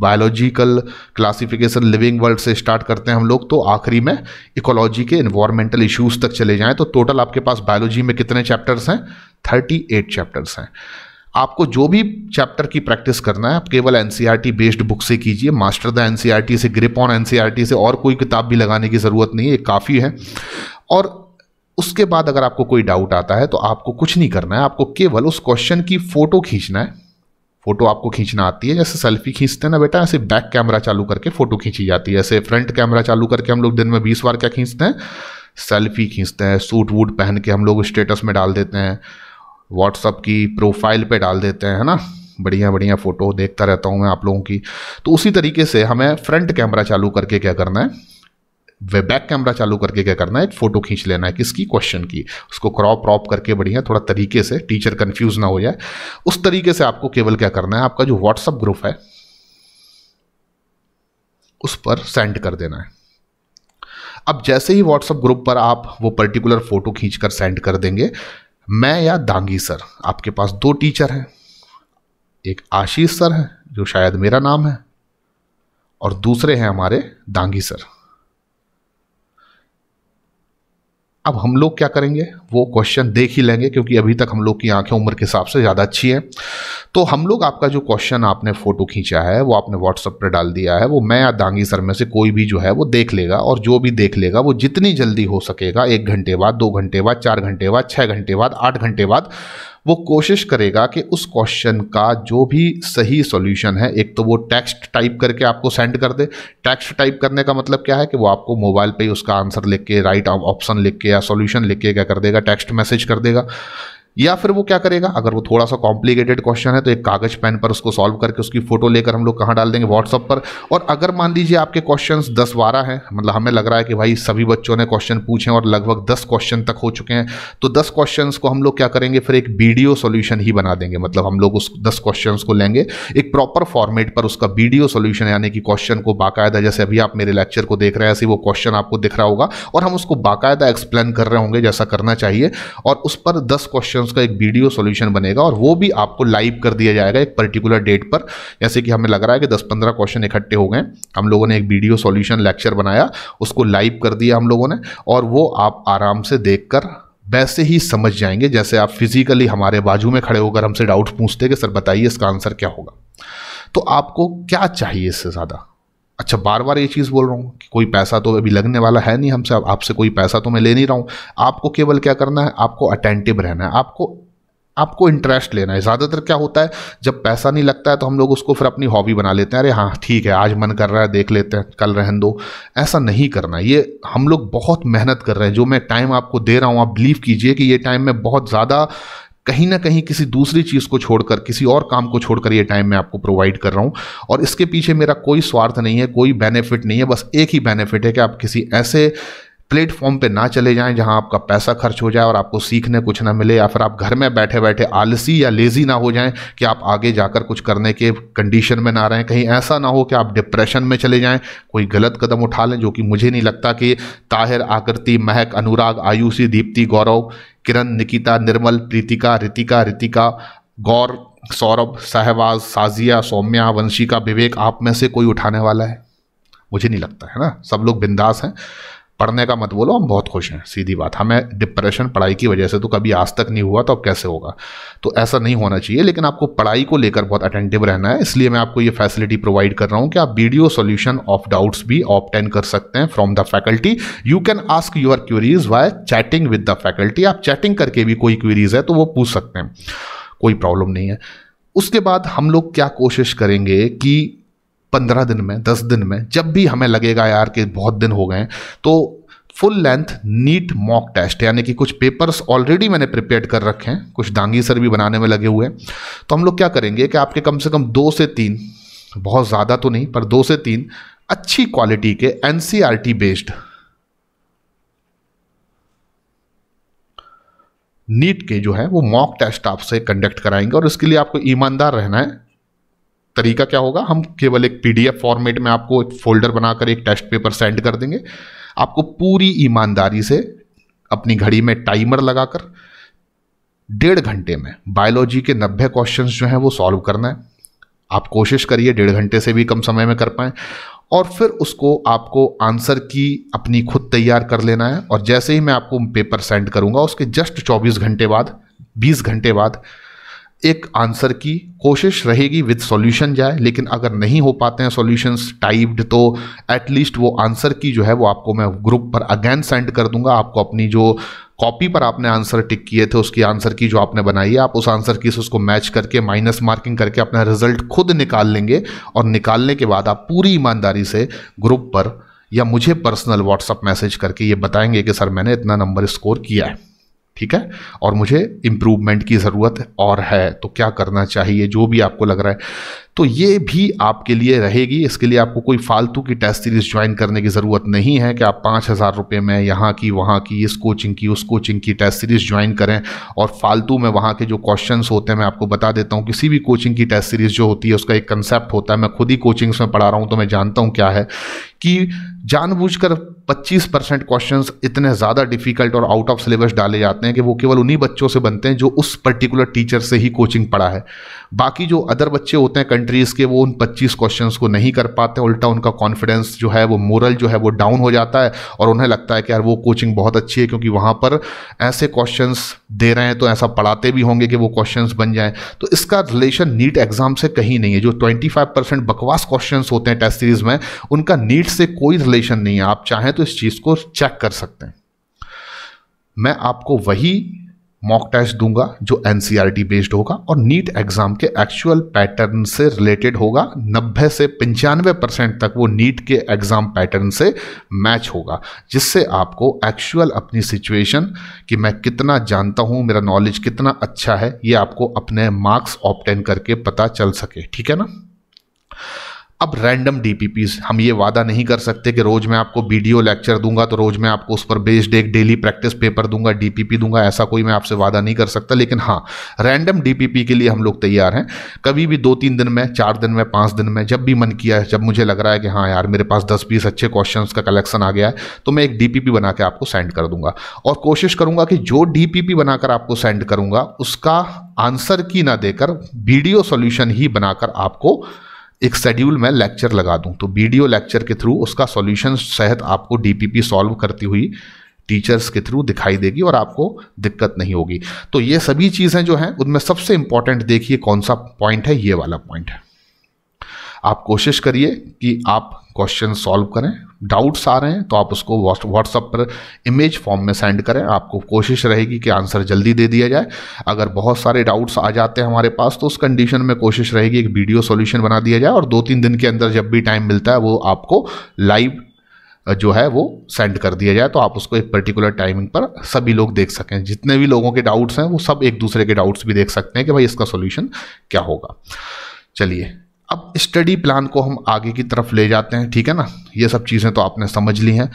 बायोलॉजिकल क्लासिफिकेशन लिविंग वर्ल्ड से स्टार्ट करते हैं हम लोग तो आखिरी में इकोलॉजी के इन्वायरमेंटल इश्यूज तक चले जाएं तो टोटल आपके पास बायोलॉजी में कितने चैप्टर्स हैं थर्टी एट चैप्टर्स हैं आपको जो भी चैप्टर की प्रैक्टिस करना है आप केवल एन बेस्ड बुक से कीजिए मास्टर द एन से ग्रिप ऑन एन से और कोई किताब भी लगाने की ज़रूरत नहीं है काफ़ी है और उसके बाद अगर आपको कोई डाउट आता है तो आपको कुछ नहीं करना है आपको केवल उस क्वेश्चन की फ़ोटो खींचना है फोटो आपको खींचना आती है जैसे सेल्फी खींचते हैं ना बेटा ऐसे बैक कैमरा चालू करके फोटो खींची जाती है ऐसे फ्रंट कैमरा चालू करके हम लोग दिन में बीस बार क्या खींचते हैं सेल्फी खींचते हैं सूट वूट पहन के हम लोग स्टेटस में डाल देते हैं व्हाट्सअप की प्रोफाइल पे डाल देते हैं है ना बढ़िया बढ़िया फ़ोटो देखता रहता हूँ मैं आप लोगों की तो उसी तरीके से हमें फ्रंट कैमरा चालू करके क्या करना है बैक कैमरा चालू करके क्या करना है एक फ़ोटो खींच लेना है किसकी क्वेश्चन की उसको क्रॉप क्रॉप करके बढ़िया थोड़ा तरीके से टीचर कन्फ्यूज ना हो जाए उस तरीके से आपको केवल क्या करना है आपका जो व्हाट्सअप ग्रुप है उस पर सेंड कर देना है अब जैसे ही व्हाट्सअप ग्रुप पर आप वो पर्टिकुलर फ़ोटो खींच कर सेंड कर देंगे मैं या दांगी सर आपके पास दो टीचर हैं एक आशीष सर है जो शायद मेरा नाम है और दूसरे हैं हमारे दांगी सर अब हम लोग क्या करेंगे वो क्वेश्चन देख ही लेंगे क्योंकि अभी तक हम लोग की आंखें उम्र के हिसाब से ज़्यादा अच्छी हैं तो हम लोग आपका जो क्वेश्चन आपने फ़ोटो खींचा है वो आपने व्हाट्सअप पर डाल दिया है वो मैं या दांगी सर में से कोई भी जो है वो देख लेगा और जो भी देख लेगा वो जितनी जल्दी हो सकेगा एक घंटे बाद दो घंटे बाद चार घंटे बाद छः घंटे बाद आठ घंटे बाद वो कोशिश करेगा कि उस क्वेश्चन का जो भी सही सॉल्यूशन है एक तो वो टेक्स्ट टाइप करके आपको सेंड कर दे टेक्स्ट टाइप करने का मतलब क्या है कि वो आपको मोबाइल पे उसका आंसर लिख के राइट ऑप्शन लिख के या सॉल्यूशन लिख के क्या कर देगा टेक्स्ट मैसेज कर देगा या फिर वो क्या करेगा अगर वो थोड़ा सा कॉम्प्लिकेटेड क्वेश्चन है तो एक कागज पेन पर उसको सॉल्व करके उसकी फोटो लेकर हम लोग कहाँ डाल देंगे व्हाट्सअप पर और अगर मान लीजिए आपके क्वेश्चन दस बारह हैं मतलब हमें लग रहा है कि भाई सभी बच्चों ने क्वेश्चन पूछे और लगभग दस क्वेश्चन तक हो चुके हैं तो दस क्वेश्चन को हम लोग क्या करेंगे फिर एक वीडियो सोल्यूशन ही बना देंगे मतलब हम लोग उस दस क्वेश्चन को लेंगे एक प्रॉपर फॉर्मेट पर उसका वीडियो सोल्यूशन यानी कि क्वेश्चन को बाकायदा जैसे अभी आप मेरे लेक्चर को देख रहे हैं ऐसे वो क्वेश्चन आपको दिख रहा होगा और हम उसको बाकायदा एक्सप्लेन कर रहे होंगे जैसा करना चाहिए और उस पर दस क्वेश्चन क्वेश्चंस का एक वीडियो सॉल्यूशन बनेगा और वो भी आपको लाइव कर दिया जाएगा एक पर्टिकुलर डेट पर जैसे कि हमें लग रहा है कि 10-15 क्वेश्चन इकट्ठे हो गए हम लोगों ने एक वीडियो सॉल्यूशन लेक्चर बनाया उसको लाइव कर दिया हम लोगों ने और वो आप आराम से देख कर वैसे ही समझ जाएंगे जैसे आप फिजिकली हमारे बाजू में खड़े होकर हमसे डाउट पूछते कि सर बताइए इसका आंसर क्या होगा तो आपको क्या चाहिए इससे ज़्यादा अच्छा बार बार ये चीज़ बोल रहा हूँ कि कोई पैसा तो अभी लगने वाला है नहीं हमसे आपसे कोई पैसा तो मैं ले नहीं रहा हूँ आपको केवल क्या करना है आपको अटेंटिव रहना है आपको आपको इंटरेस्ट लेना है ज़्यादातर क्या होता है जब पैसा नहीं लगता है तो हम लोग उसको फिर अपनी हॉबी बना लेते हैं अरे हाँ ठीक है आज मन कर रहा है देख लेते हैं कल रहन दो ऐसा नहीं करना ये हम लोग बहुत मेहनत कर रहे हैं जो मैं टाइम आपको दे रहा हूँ आप बिलीव कीजिए कि ये टाइम मैं बहुत ज़्यादा कहीं ना कहीं किसी दूसरी चीज़ को छोड़कर किसी और काम को छोड़कर ये टाइम मैं आपको प्रोवाइड कर रहा हूँ और इसके पीछे मेरा कोई स्वार्थ नहीं है कोई बेनिफिट नहीं है बस एक ही बेनिफिट है कि आप किसी ऐसे प्लेटफॉर्म पे ना चले जाएं जहां आपका पैसा खर्च हो जाए और आपको सीखने कुछ ना मिले या फिर आप घर में बैठे बैठे आलसी या लेज़ी ना हो जाएं कि आप आगे जाकर कुछ करने के कंडीशन में ना रहें कहीं ऐसा ना हो कि आप डिप्रेशन में चले जाएं कोई गलत कदम उठा लें जो कि मुझे नहीं लगता कि ताहिर आकृति महक अनुराग आयुषी दीप्ति गौरव किरण निकिता निर्मल प्रीतिका रितिका रितिका गौर सौरभ सहवाज साजिया सौम्या वंशिका विवेक आप में से कोई उठाने वाला है मुझे नहीं लगता है ना सब लोग बिंदास हैं पढ़ने का मत बोलो हम बहुत खुश हैं सीधी बात हमें डिप्रेशन पढ़ाई की वजह से तो कभी आज तक नहीं हुआ तो अब कैसे होगा तो ऐसा नहीं होना चाहिए लेकिन आपको पढ़ाई को लेकर बहुत अटेंटिव रहना है इसलिए मैं आपको ये फैसिलिटी प्रोवाइड कर रहा हूँ कि आप वीडियो सोल्यूशन ऑफ डाउट्स भी ऑप्टेन कर सकते हैं from the faculty you can ask your queries via chatting with the faculty आप चैटिंग करके भी कोई क्यूरीज है तो वो पूछ सकते हैं कोई प्रॉब्लम नहीं है उसके बाद हम लोग क्या कोशिश करेंगे कि पंद्रह दिन में दस दिन में जब भी हमें लगेगा यार कि बहुत दिन हो गए तो full length NEET mock test यानी कि कुछ पेपर्स ऑलरेडी मैंने प्रिपेयर कर रखे हैं कुछ दांगी सर भी बनाने में लगे हुए हैं तो हम लोग क्या करेंगे कि आपके कम से कम दो से तीन बहुत ज़्यादा तो नहीं पर दो से तीन अच्छी क्वालिटी के एन बेस्ड नीट के जो है वो मॉक टेस्ट आपसे कंडक्ट कराएंगे और इसके लिए आपको ईमानदार रहना है तरीका क्या होगा हम केवल एक पीडीएफ फॉर्मेट में आपको एक फोल्डर बनाकर एक टेस्ट पेपर सेंड कर देंगे आपको पूरी ईमानदारी से अपनी घड़ी में टाइमर लगाकर डेढ़ घंटे में बायोलॉजी के नब्बे क्वेश्चन जो हैं वो सॉल्व करना है आप कोशिश करिए डेढ़ घंटे से भी कम समय में कर पाए और फिर उसको आपको आंसर की अपनी खुद तैयार कर लेना है और जैसे ही मैं आपको पेपर सेंड करूँगा उसके जस्ट चौबीस घंटे बाद बीस घंटे बाद एक आंसर की कोशिश रहेगी विद सॉल्यूशन जाए लेकिन अगर नहीं हो पाते हैं सॉल्यूशंस टाइप्ड तो एटलीस्ट वो आंसर की जो है वो आपको मैं ग्रुप पर अगेन सेंड कर दूंगा आपको अपनी जो कॉपी पर आपने आंसर टिक किए थे उसकी आंसर की जो आपने बनाई है आप उस आंसर की से उसको मैच करके माइनस मार्किंग करके अपना रिजल्ट खुद निकाल लेंगे और निकालने के बाद आप पूरी ईमानदारी से ग्रुप पर या मुझे पर्सनल व्हाट्सअप मैसेज करके ये बताएंगे कि सर मैंने इतना नंबर स्कोर किया है ठीक है और मुझे इम्प्रूवमेंट की ज़रूरत और है तो क्या करना चाहिए जो भी आपको लग रहा है तो ये भी आपके लिए रहेगी इसके लिए आपको कोई फालतू की टेस्ट सीरीज़ ज्वाइन करने की ज़रूरत नहीं है कि आप पाँच हज़ार रुपये में यहाँ की वहाँ की इस कोचिंग की उस कोचिंग की टेस्ट सीरीज़ ज्वाइन करें और फालतू में वहाँ के जो क्वेश्चन होते हैं मैं आपको बता देता हूँ किसी भी कोचिंग की टेस्ट सीरीज़ जो होती है उसका एक कंसेप्ट होता है मैं खुद ही कोचिंग्स में पढ़ा रहा हूँ तो मैं जानता हूँ क्या है कि कर 25 परसेंट क्वेश्चन इतने ज़्यादा डिफिकल्ट और आउट ऑफ सिलेबस डाले जाते हैं कि वो केवल उन्हीं बच्चों से बनते हैं जो उस पर्टिकुलर टीचर से ही कोचिंग पढ़ा है बाकी जो अदर बच्चे होते हैं कंट्रीज़ के वो उन 25 क्वेश्चंस को नहीं कर पाते उल्टा उनका कॉन्फिडेंस जो है वो मोरल जो है वो डाउन हो जाता है और उन्हें लगता है कि यार वो कोचिंग बहुत अच्छी है क्योंकि वहाँ पर ऐसे क्वेश्चन दे रहे हैं तो ऐसा पढ़ाते भी होंगे कि वो क्वेश्चन बन जाए तो इसका रिलेशन नीट एग्ज़ाम से कहीं नहीं है जो ट्वेंटी परसेंट बकवास क्वेश्चन होते हैं टेस्ट सीरीज़ में उनका नीट से कोई रिलेशन नहीं है आप चाहें तो इस चीज़ को चेक कर सकते हैं मैं आपको वही मॉक टेस्ट दूंगा जो एन बेस्ड e होगा और नीट एग्ज़ाम के एक्चुअल पैटर्न से रिलेटेड होगा 90 से पंचानवे परसेंट तक वो नीट के एग्ज़ाम पैटर्न से मैच होगा जिससे आपको एक्चुअल अपनी सिचुएशन कि मैं कितना जानता हूँ मेरा नॉलेज कितना अच्छा है ये आपको अपने मार्क्स ऑप्टेन करके पता चल सके ठीक है ना अब रैंडम डी हम ये वादा नहीं कर सकते कि रोज़ मैं आपको वीडियो लेक्चर दूंगा तो रोज़ मैं आपको उस पर बेस्ड एक डेली प्रैक्टिस पेपर दूंगा डी दूंगा ऐसा कोई मैं आपसे वादा नहीं कर सकता लेकिन हाँ रैंडम डी के लिए हम लोग तैयार हैं कभी भी दो तीन दिन में चार दिन में पाँच दिन में जब भी मन किया है जब मुझे लग रहा है कि हाँ यार मेरे पास दस बीस अच्छे क्वेश्चन का कलेक्शन आ गया है तो मैं एक डी बना के आपको सेंड कर दूंगा और कोशिश करूंगा कि जो डी बनाकर आपको सेंड करूंगा उसका आंसर की ना देकर वीडियो सोल्यूशन ही बनाकर आपको एक शेड्यूल में लेक्चर लगा दूं तो वीडियो लेक्चर के थ्रू उसका सॉल्यूशन सहित आपको डीपीपी सॉल्व करती हुई टीचर्स के थ्रू दिखाई देगी और आपको दिक्कत नहीं होगी तो ये सभी चीज़ें जो हैं उनमें सबसे इम्पॉर्टेंट देखिए कौन सा पॉइंट है ये वाला पॉइंट है आप कोशिश करिए कि आप क्वेश्चन सॉल्व करें डाउट्स आ रहे हैं तो आप उसको व्हाट्सअप पर इमेज फॉर्म में सेंड करें आपको कोशिश रहेगी कि आंसर जल्दी दे दिया जाए अगर बहुत सारे डाउट्स आ जाते हैं हमारे पास तो उस कंडीशन में कोशिश रहेगी एक वीडियो सॉल्यूशन बना दिया जाए और दो तीन दिन के अंदर जब भी टाइम मिलता है वो आपको लाइव जो है वो सेंड कर दिया जाए तो आप उसको एक पर्टिकुलर टाइमिंग पर सभी लोग देख सकें जितने भी लोगों के डाउट्स हैं वो सब एक दूसरे के डाउट्स भी देख सकते हैं कि भाई इसका सोल्यूशन क्या होगा चलिए अब स्टडी प्लान को हम आगे की तरफ ले जाते हैं ठीक है ना ये सब चीज़ें तो आपने समझ ली हैं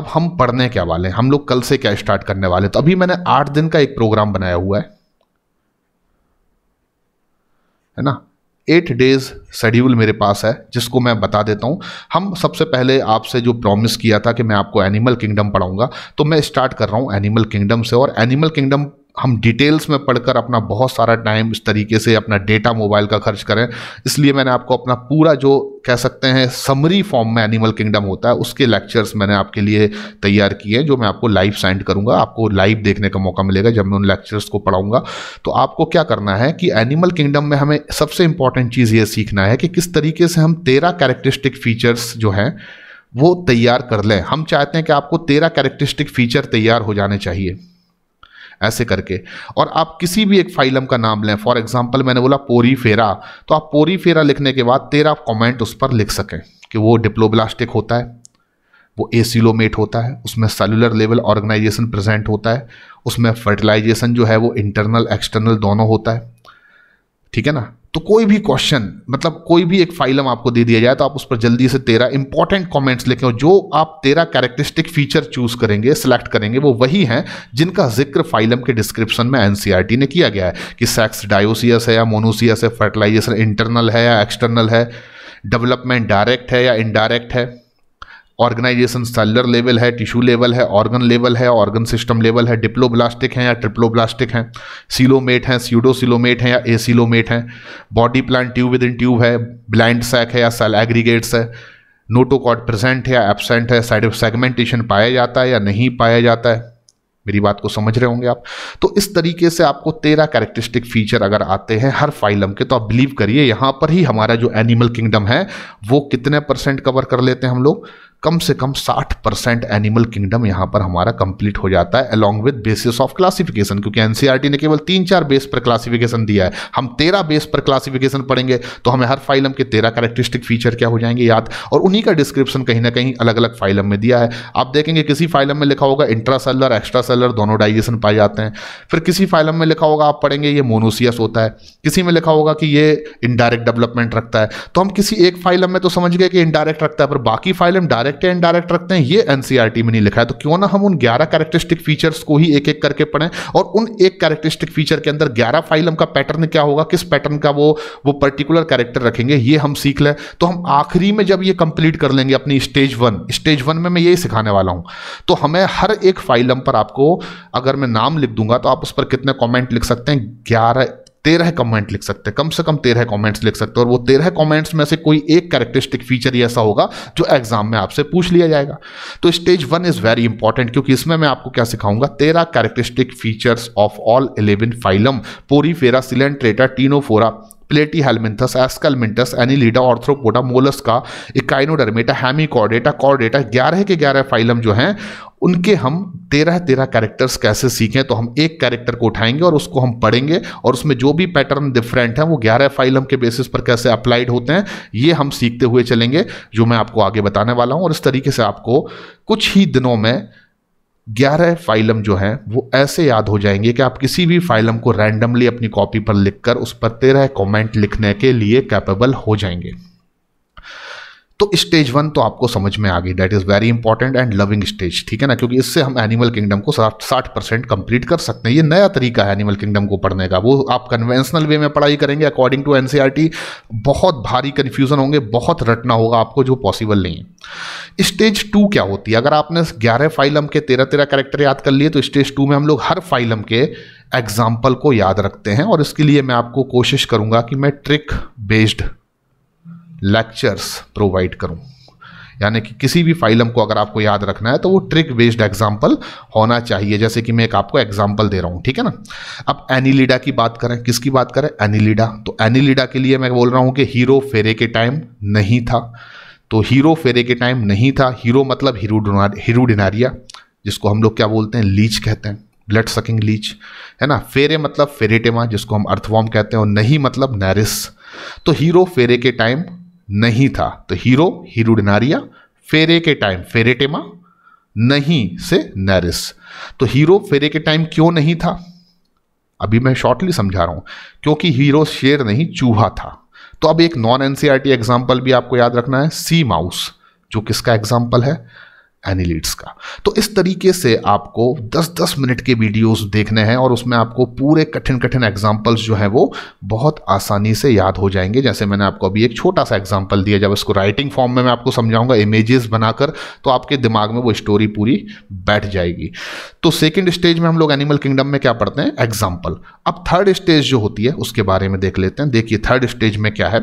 अब हम पढ़ने क्या वाले हैं हम लोग कल से क्या स्टार्ट करने वाले तो अभी मैंने आठ दिन का एक प्रोग्राम बनाया हुआ है है ना एट डेज शेड्यूल मेरे पास है जिसको मैं बता देता हूँ हम सबसे पहले आपसे जो प्रॉमिस किया था कि मैं आपको एनिमल किंगडम पढ़ाऊँगा तो मैं स्टार्ट कर रहा हूँ एनिमल किंगडम से और एनिमल किंगडम हम डिटेल्स में पढ़कर अपना बहुत सारा टाइम इस तरीके से अपना डेटा मोबाइल का खर्च करें इसलिए मैंने आपको अपना पूरा जो कह सकते हैं समरी फॉर्म में एनिमल किंगडम होता है उसके लेक्चर्स मैंने आपके लिए तैयार किए हैं जो मैं आपको लाइव सेंड करूंगा आपको लाइव देखने का मौका मिलेगा जब मैं उन लेक्चर्स को पढ़ाऊंगा तो आपको क्या करना है कि एनिमल किंगडम में हमें सबसे इंपॉर्टेंट चीज़ ये सीखना है कि किस तरीके से हम तेरह कैरेक्टरिस्टिक फीचर्स जो हैं वो तैयार कर लें हम चाहते हैं कि आपको तेरह कैरेक्टरिस्टिक फीचर तैयार हो जाने चाहिए ऐसे करके और आप किसी भी एक फाइलम का नाम लें फॉर एग्जाम्पल मैंने बोला पोरी फेरा तो आप पोरी फेरा लिखने के बाद तेरह कॉमेंट उस पर लिख सकें कि वो डिप्लोब्लास्टिक होता है वो एसिलोमेट होता है उसमें सेलुलर लेवल ऑर्गेनाइजेशन प्रेजेंट होता है उसमें फर्टिलाइजेशन जो है वो इंटरनल एक्सटर्नल दोनों होता है ठीक है ना तो कोई भी क्वेश्चन मतलब कोई भी एक फाइलम आपको दे दिया जाए तो आप उस पर जल्दी से तेरह इंपॉर्टेंट कॉमेंट्स लिखें और जो आप तेरह कैरेक्टरिस्टिक फीचर चूज करेंगे सेलेक्ट करेंगे वो वही हैं जिनका जिक्र फाइलम के डिस्क्रिप्शन में एनसीईआरटी e ने किया गया है कि सेक्स डायोसियस है या मोनोसियस है फर्टिलाइजेशन इंटरनल है या एक्सटर्नल है डेवलपमेंट डायरेक्ट है या इनडायरेक्ट है ऑर्गेनाइजेशन सेलर लेवल है टिश्यू लेवल है ऑर्गन लेवल है ऑर्गन सिस्टम लेवल है डिप्लोब्लास्टिक हैं या ट्रिप्लोब्लास्टिक हैं सीलोमेट हैं सीडोसिलोमेट हैं या एसिलोमेट हैं body plan tube within tube है ब्लाइंड सैक है या सेल एग्रीगेट्स है नोटोकॉड प्रेजेंट है या एबसेंट है साइड सेगमेंटेशन पाया जाता है या नहीं पाया जाता है मेरी बात को समझ रहे होंगे आप तो इस तरीके से आपको तेरह कैरेक्टरिस्टिक फीचर अगर आते हैं हर फाइलम के तो आप बिलीव करिए यहाँ पर ही हमारा जो एनिमल किंगडम है वो कितने परसेंट कवर कर लेते हैं हम लोग कम से कम 60 परसेंट एनिमल किंगडम यहां पर हमारा कंप्लीट हो जाता है along with basis of classification क्योंकि एनसीईआरटी e ने केवल तीन चार बेस पर क्लासिफिकेशन दिया है हम तेरह बेस पर क्लासिफिकेशन पढ़ेंगे तो हमें हर फाइलम के तेरह कैरेक्टरिस्टिक फीचर क्या हो जाएंगे याद और उन्हीं का डिस्क्रिप्शन कहीं ना कहीं अलग अलग फाइलम में दिया है आप देखेंगे किसी फाइलम में लिखा होगा इंट्रा सेलर एक्स्ट्रा सेलर दोनों डाइजेशन पाए जाते हैं फिर किसी फाइलम में लिखा होगा आप पढ़ेंगे ये मोनोसियस होता है किसी में लिखा होगा कि ये इनडायरेक्ट डेवलपमेंट रखता है तो हम किसी एक फाइलम में तो समझ गए कि इनडायरेक्ट रखता है पर बाकी फाइलम डायरेक्ट डायरेक्ट या इनडायरेक्ट रखते हैं ये एनसीईआरटी e में नहीं लिखा है तो क्यों ना हम उन 11 कैरेक्टरिस्टिक फीचर्स को ही एक एक करके पढ़ें और उन एक कैरेक्टरिस्टिक फीचर के अंदर 11 फाइलम का पैटर्न क्या होगा किस पैटर्न का वो वो पर्टिकुलर कैरेक्टर रखेंगे ये हम सीख लें तो हम आखिरी में जब ये कंप्लीट कर लेंगे अपनी स्टेज वन स्टेज वन में मैं यही सिखाने वाला हूँ तो हमें हर एक फाइलम पर आपको अगर मैं नाम लिख दूंगा तो आप उस पर कितने कॉमेंट लिख सकते हैं ग्यारह तेरह कमेंट लिख सकते हैं कम से कम तेरह कमेंट्स लिख सकते हैं और वो तेरह कमेंट्स में से कोई एक कैरेक्टरिस्टिक फीचर ही ऐसा होगा जो एग्जाम में आपसे पूछ लिया जाएगा तो stage one is very important क्योंकि इसमें मैं आपको क्या सिखाऊंगा तेरह characteristic features of all eleven phylum porifera coelenterata ctenophora platyhelminthes aschelminthes annelida arthropoda mollusca echinodermata Hemichordata Chordata ग्यारह के ग्यारह फाइलम जो हैं उनके हम तेरह तेरह कैरेक्टर्स कैसे सीखें तो हम एक कैरेक्टर को उठाएंगे और उसको हम पढ़ेंगे और उसमें जो भी पैटर्न डिफरेंट है वो ग्यारह फाइलम के बेसिस पर कैसे अप्लाइड होते हैं ये हम सीखते हुए चलेंगे जो मैं आपको आगे बताने वाला हूँ और इस तरीके से आपको कुछ ही दिनों में ग्यारह फाइलम जो हैं वो ऐसे याद हो जाएंगे कि आप किसी भी फाइलम को रैंडमली अपनी कॉपी पर लिख उस पर तेरह कॉमेंट लिखने के लिए कैपेबल हो जाएंगे तो स्टेज वन तो आपको समझ में आ गई that is very important and living stage ठीक है ना क्योंकि इससे हम एनिमल किंगडम को साठ परसेंट कंप्लीट कर सकते हैं ये नया तरीका है एनिमल किंगडम को पढ़ने का वो आप कन्वेंशनल वे में पढ़ाई करेंगे अकॉर्डिंग टू एन बहुत भारी कन्फ्यूजन होंगे बहुत रटना होगा आपको जो पॉसिबल नहीं है स्टेज टू क्या होती है अगर आपने ग्यारह फाइलम के तेरह तेरह कैरेक्टर याद कर लिए तो स्टेज टू में हम लोग हर फाइलम के एग्जाम्पल को याद रखते हैं और इसके लिए मैं आपको कोशिश करूँगा कि मैं ट्रिक बेस्ड लेक्चर्स प्रोवाइड करूँ यानी कि किसी भी फाइलम को अगर आपको याद रखना है तो वो ट्रिक बेस्ड एग्जाम्पल होना चाहिए जैसे कि मैं एक आपको एग्जाम्पल दे रहा हूँ ठीक है ना अब एनिलीडा की बात करें किसकी बात करें एनिलीडा तो एनिलीडा के लिए मैं बोल रहा हूँ कि हीरो फेरे के टाइम नहीं था तो हीरो फेरे के टाइम नहीं था हीरो मतलब हीरोडिनारिया जिसको हम लोग क्या बोलते हैं लीच कहते हैं ब्लड सकिंग लीच है ना फेरे मतलब फेरेटेमा जिसको हम अर्थवॉम कहते हैं और नहीं मतलब नैरिस तो हीरो फेरे के टाइम नहीं था तो हीरो हीरोडिनारिया फेरे के टाइम फेरेटेमा नहीं से नैरिस तो हीरो फेरे के टाइम क्यों नहीं था अभी मैं शॉर्टली समझा रहा हूं क्योंकि हीरो शेर नहीं चूहा था तो अब एक नॉन एनसीआरटी एग्जाम्पल भी आपको याद रखना है सी माउस जो किसका एग्जाम्पल है एनिलिट्स का तो इस तरीके से आपको 10-10 मिनट के वीडियोस देखने हैं और उसमें आपको पूरे कठिन कठिन एग्जांपल्स जो हैं वो बहुत आसानी से याद हो जाएंगे जैसे मैंने आपको अभी एक छोटा सा एग्जांपल दिया जब इसको राइटिंग फॉर्म में मैं आपको समझाऊंगा इमेजेस बनाकर तो आपके दिमाग में वो स्टोरी पूरी बैठ जाएगी तो सेकेंड स्टेज में हम लोग एनिमल किंगडम में क्या पढ़ते हैं एग्जाम्पल अब थर्ड स्टेज जो होती है उसके बारे में देख लेते हैं देखिए थर्ड स्टेज में क्या है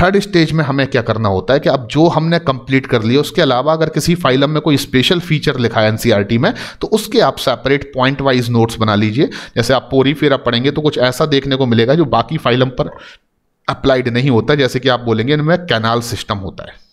थर्ड स्टेज में हमें क्या करना होता है कि अब जो हमने कंप्लीट कर लिया उसके अलावा अगर किसी फाइलम में कोई स्पेशल फीचर लिखा है एनसीईआरटी e में तो उसके आप सेपरेट पॉइंट वाइज नोट्स बना लीजिए जैसे आप पूरी फेरा पढ़ेंगे तो कुछ ऐसा देखने को मिलेगा जो बाकी फाइलम पर अप्लाइड नहीं होता जैसे कि आप बोलेंगे इनमें कैनाल सिस्टम होता है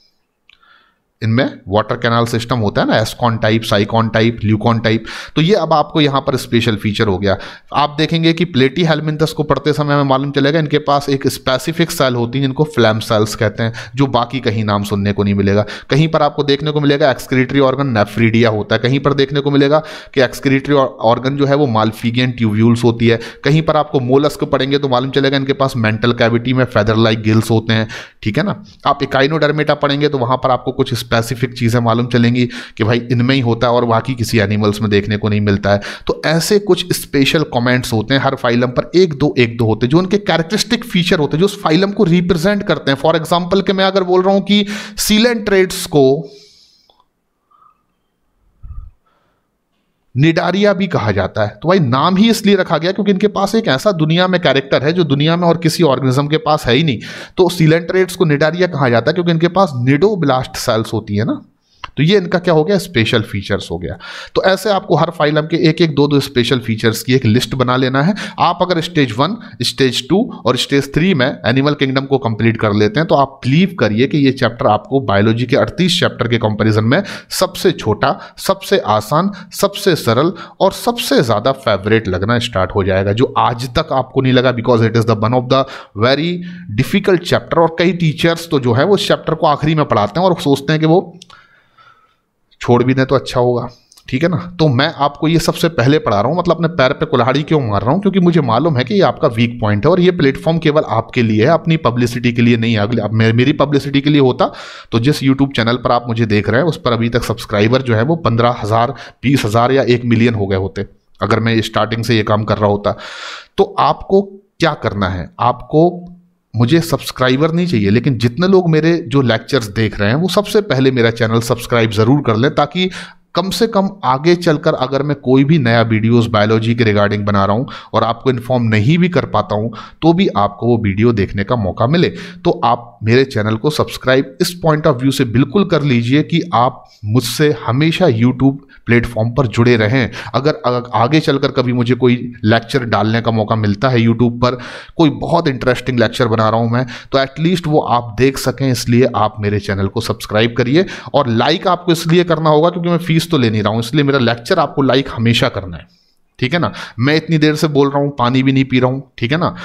इनमें वाटर कैनाल सिस्टम होता है ना ascon type sycon type leucon type तो ये अब आपको यहाँ पर स्पेशल फीचर हो गया आप देखेंगे कि प्लेटी हेलमिंथस को पढ़ते समय हमें मालूम चलेगा इनके पास एक स्पेसिफिक सेल होती है जिनको फ्लैम सेल्स कहते हैं जो बाकी कहीं नाम सुनने को नहीं मिलेगा कहीं पर आपको देखने को मिलेगा एक्सक्रीटरी ऑर्गन नेफ्रीडिया होता है कहीं पर देखने को मिलेगा कि एक्सक्रीटरी ऑर्गन जो है वो मालफीगियन ट्यूब्यूल्स होती है कहीं पर आपको मोलस्क पढ़ेंगे तो मालूम चलेगा इनके पास मेंटल कैविटी में फेदर लाइक गिल्स होते हैं ठीक है ना आप इकाइनोडर्मेटा पढ़ेंगे तो वहाँ पर आपको कुछ स्पेसिफिक चीज़ें मालूम चलेंगी कि भाई इनमें ही होता है और बाकी किसी एनिमल्स में देखने को नहीं मिलता है तो ऐसे कुछ स्पेशल कमेंट्स होते हैं हर फाइलम पर एक दो एक दो होते हैं जो उनके कैरेक्टरिस्टिक फीचर होते हैं जो उस फाइलम को रिप्रेजेंट करते हैं फॉर एग्जाम्पल कि मैं अगर बोल रहा हूँ कि सीलेंट ट्रेड्स को निडारिया भी कहा जाता है तो भाई नाम ही इसलिए रखा गया क्योंकि इनके पास एक ऐसा दुनिया में कैरेक्टर है जो दुनिया में और किसी ऑर्गेनिज्म के पास है ही नहीं तो सीलेंट्रेट्स को निडारिया कहा जाता है क्योंकि इनके पास निडो ब्लास्ट सेल्स होती है ना तो ये इनका क्या हो गया स्पेशल फीचर्स हो गया तो ऐसे आपको हर फाइलम के एक एक दो दो स्पेशल फीचर्स की एक लिस्ट बना लेना है आप अगर स्टेज वन स्टेज टू और स्टेज थ्री में एनिमल किंगडम को कंप्लीट कर लेते हैं तो आप बिलीव करिए कि ये चैप्टर आपको बायोलॉजी के अड़तीस चैप्टर के कंपेरिजन में सबसे छोटा सबसे आसान सबसे सरल और सबसे ज़्यादा फेवरेट लगना स्टार्ट हो जाएगा जो आज तक आपको नहीं लगा because it is the one of the very difficult chapter और कई टीचर्स तो जो है वो चैप्टर को आखिरी में पढ़ाते हैं और सोचते हैं कि वो छोड़ भी दें तो अच्छा होगा ठीक है ना तो मैं आपको ये सबसे पहले पढ़ा रहा हूँ मतलब अपने पैर पे कुल्हाड़ी क्यों मार रहा हूँ क्योंकि मुझे मालूम है कि ये आपका वीक पॉइंट है और ये प्लेटफॉर्म केवल आपके लिए है अपनी पब्लिसिटी के लिए नहीं अगले अब मेरी पब्लिसिटी के लिए होता तो जिस यूट्यूब चैनल पर आप मुझे देख रहे हैं उस पर अभी तक सब्सक्राइबर जो है वो पंद्रह हज़ार बीस हज़ार या एक मिलियन हो गए होते अगर मैं स्टार्टिंग से ये काम कर रहा होता तो आपको क्या करना है आपको मुझे सब्सक्राइबर नहीं चाहिए लेकिन जितने लोग मेरे जो लेक्चर्स देख रहे हैं वो सबसे पहले मेरा चैनल सब्सक्राइब ज़रूर कर लें ताकि कम से कम आगे चलकर अगर मैं कोई भी नया वीडियोस बायोलॉजी के रिगार्डिंग बना रहा हूँ और आपको इन्फॉर्म नहीं भी कर पाता हूँ तो भी आपको वो वीडियो देखने का मौका मिले तो आप मेरे चैनल को सब्सक्राइब इस पॉइंट ऑफ व्यू से बिल्कुल कर लीजिए कि आप मुझसे हमेशा यूट्यूब प्लेटफॉर्म पर जुड़े रहें अगर आगे चलकर कभी मुझे कोई लेक्चर डालने का मौका मिलता है यूट्यूब पर कोई बहुत इंटरेस्टिंग लेक्चर बना रहा हूँ मैं तो एटलीस्ट वो आप देख सकें इसलिए आप मेरे चैनल को सब्सक्राइब करिए और लाइक आपको इसलिए करना होगा क्योंकि मैं फीस तो ले नहीं रहा हूँ इसलिए मेरा लेक्चर आपको लाइक हमेशा करना है ठीक है ना मैं इतनी देर से बोल रहा हूँ पानी भी नहीं पी रहा हूँ ठीक है ना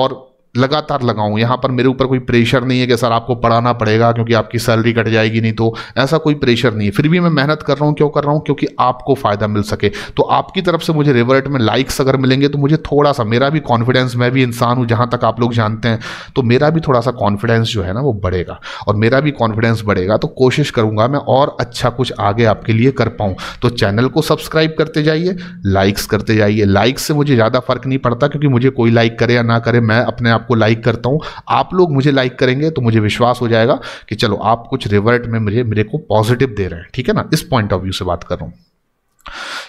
और लगातार लगाऊं यहाँ पर मेरे ऊपर कोई प्रेशर नहीं है कि सर आपको पढ़ाना पड़ेगा क्योंकि आपकी सैलरी कट जाएगी नहीं तो ऐसा कोई प्रेशर नहीं है फिर भी मैं मेहनत कर रहा हूँ क्यों कर रहा हूँ क्योंकि आपको फ़ायदा मिल सके तो आपकी तरफ से मुझे रिवर्ट में लाइक्स अगर मिलेंगे तो मुझे थोड़ा सा मेरा भी कॉन्फिडेंस मैं भी इंसान हूँ जहाँ तक आप लोग जानते हैं तो मेरा भी थोड़ा सा कॉन्फिडेंस जो है ना वो बढ़ेगा और मेरा भी कॉन्फिडेंस बढ़ेगा तो कोशिश करूँगा मैं और अच्छा कुछ आगे आपके लिए कर पाऊँ तो चैनल को सब्सक्राइब करते जाइए लाइक्स करते जाइए लाइक्स से मुझे ज़्यादा फ़र्क नहीं पड़ता क्योंकि मुझे कोई लाइक करे या ना करे मैं अपने आप आपको लाइक करता हूँ आप लोग मुझे लाइक करेंगे तो मुझे विश्वास हो जाएगा कि चलो आप कुछ रिवर्ट में मुझे मेरे को पॉजिटिव दे रहे हैं ठीक है ना इस पॉइंट ऑफ व्यू से बात कर रहा हूँ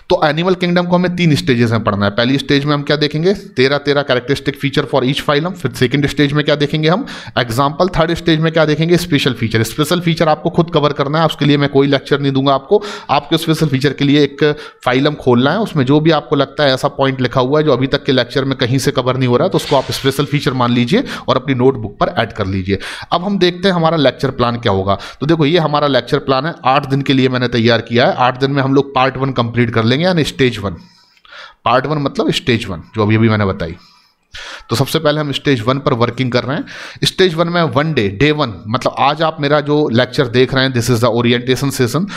तो एनिमल किंगडम को हमें तीन स्टेजेस में पढ़ना है पहली स्टेज में हम क्या देखेंगे तेरह तेरह characteristic feature for each phylum फिर सेकंड स्टेज में क्या देखेंगे हम एग्जाम्पल थर्ड स्टेज में क्या देखेंगे स्पेशल फीचर स्पेशल फीचर आपको खुद कवर करना है उसके लिए मैं कोई लेक्चर नहीं दूंगा आपको आपको स्पेशल फीचर के लिए एक फाइलम खोलना है उसमें जो भी आपको लगता है ऐसा पॉइंट लिखा हुआ है जो अभी तक के लेक्चर में कहीं से कवर नहीं हो रहा तो उसको आप स्पेशल फीचर मान लीजिए और अपनी नोटबुक पर ऐड कर लीजिए अब हम देखते हैं हमारा लेक्चर प्लान क्या होगा तो देखो ये हमारा लेक्चर प्लान है आठ दिन के लिए मैंने तैयार किया है आठ दिन में हम लोग पार्ट वन कंप्लीट कर लेंगे देंगे यानी स्टेज वन पार्ट वन मतलब स्टेज वन जो अभी अभी मैंने बताई तो सबसे पहले हम स्टेज वन पर वर्किंग कर रहे हैं स्टेज वन में वन डे डे वन मतलब आज आप मेरा जो लेक्चर देख रहे हैं this is the orientation session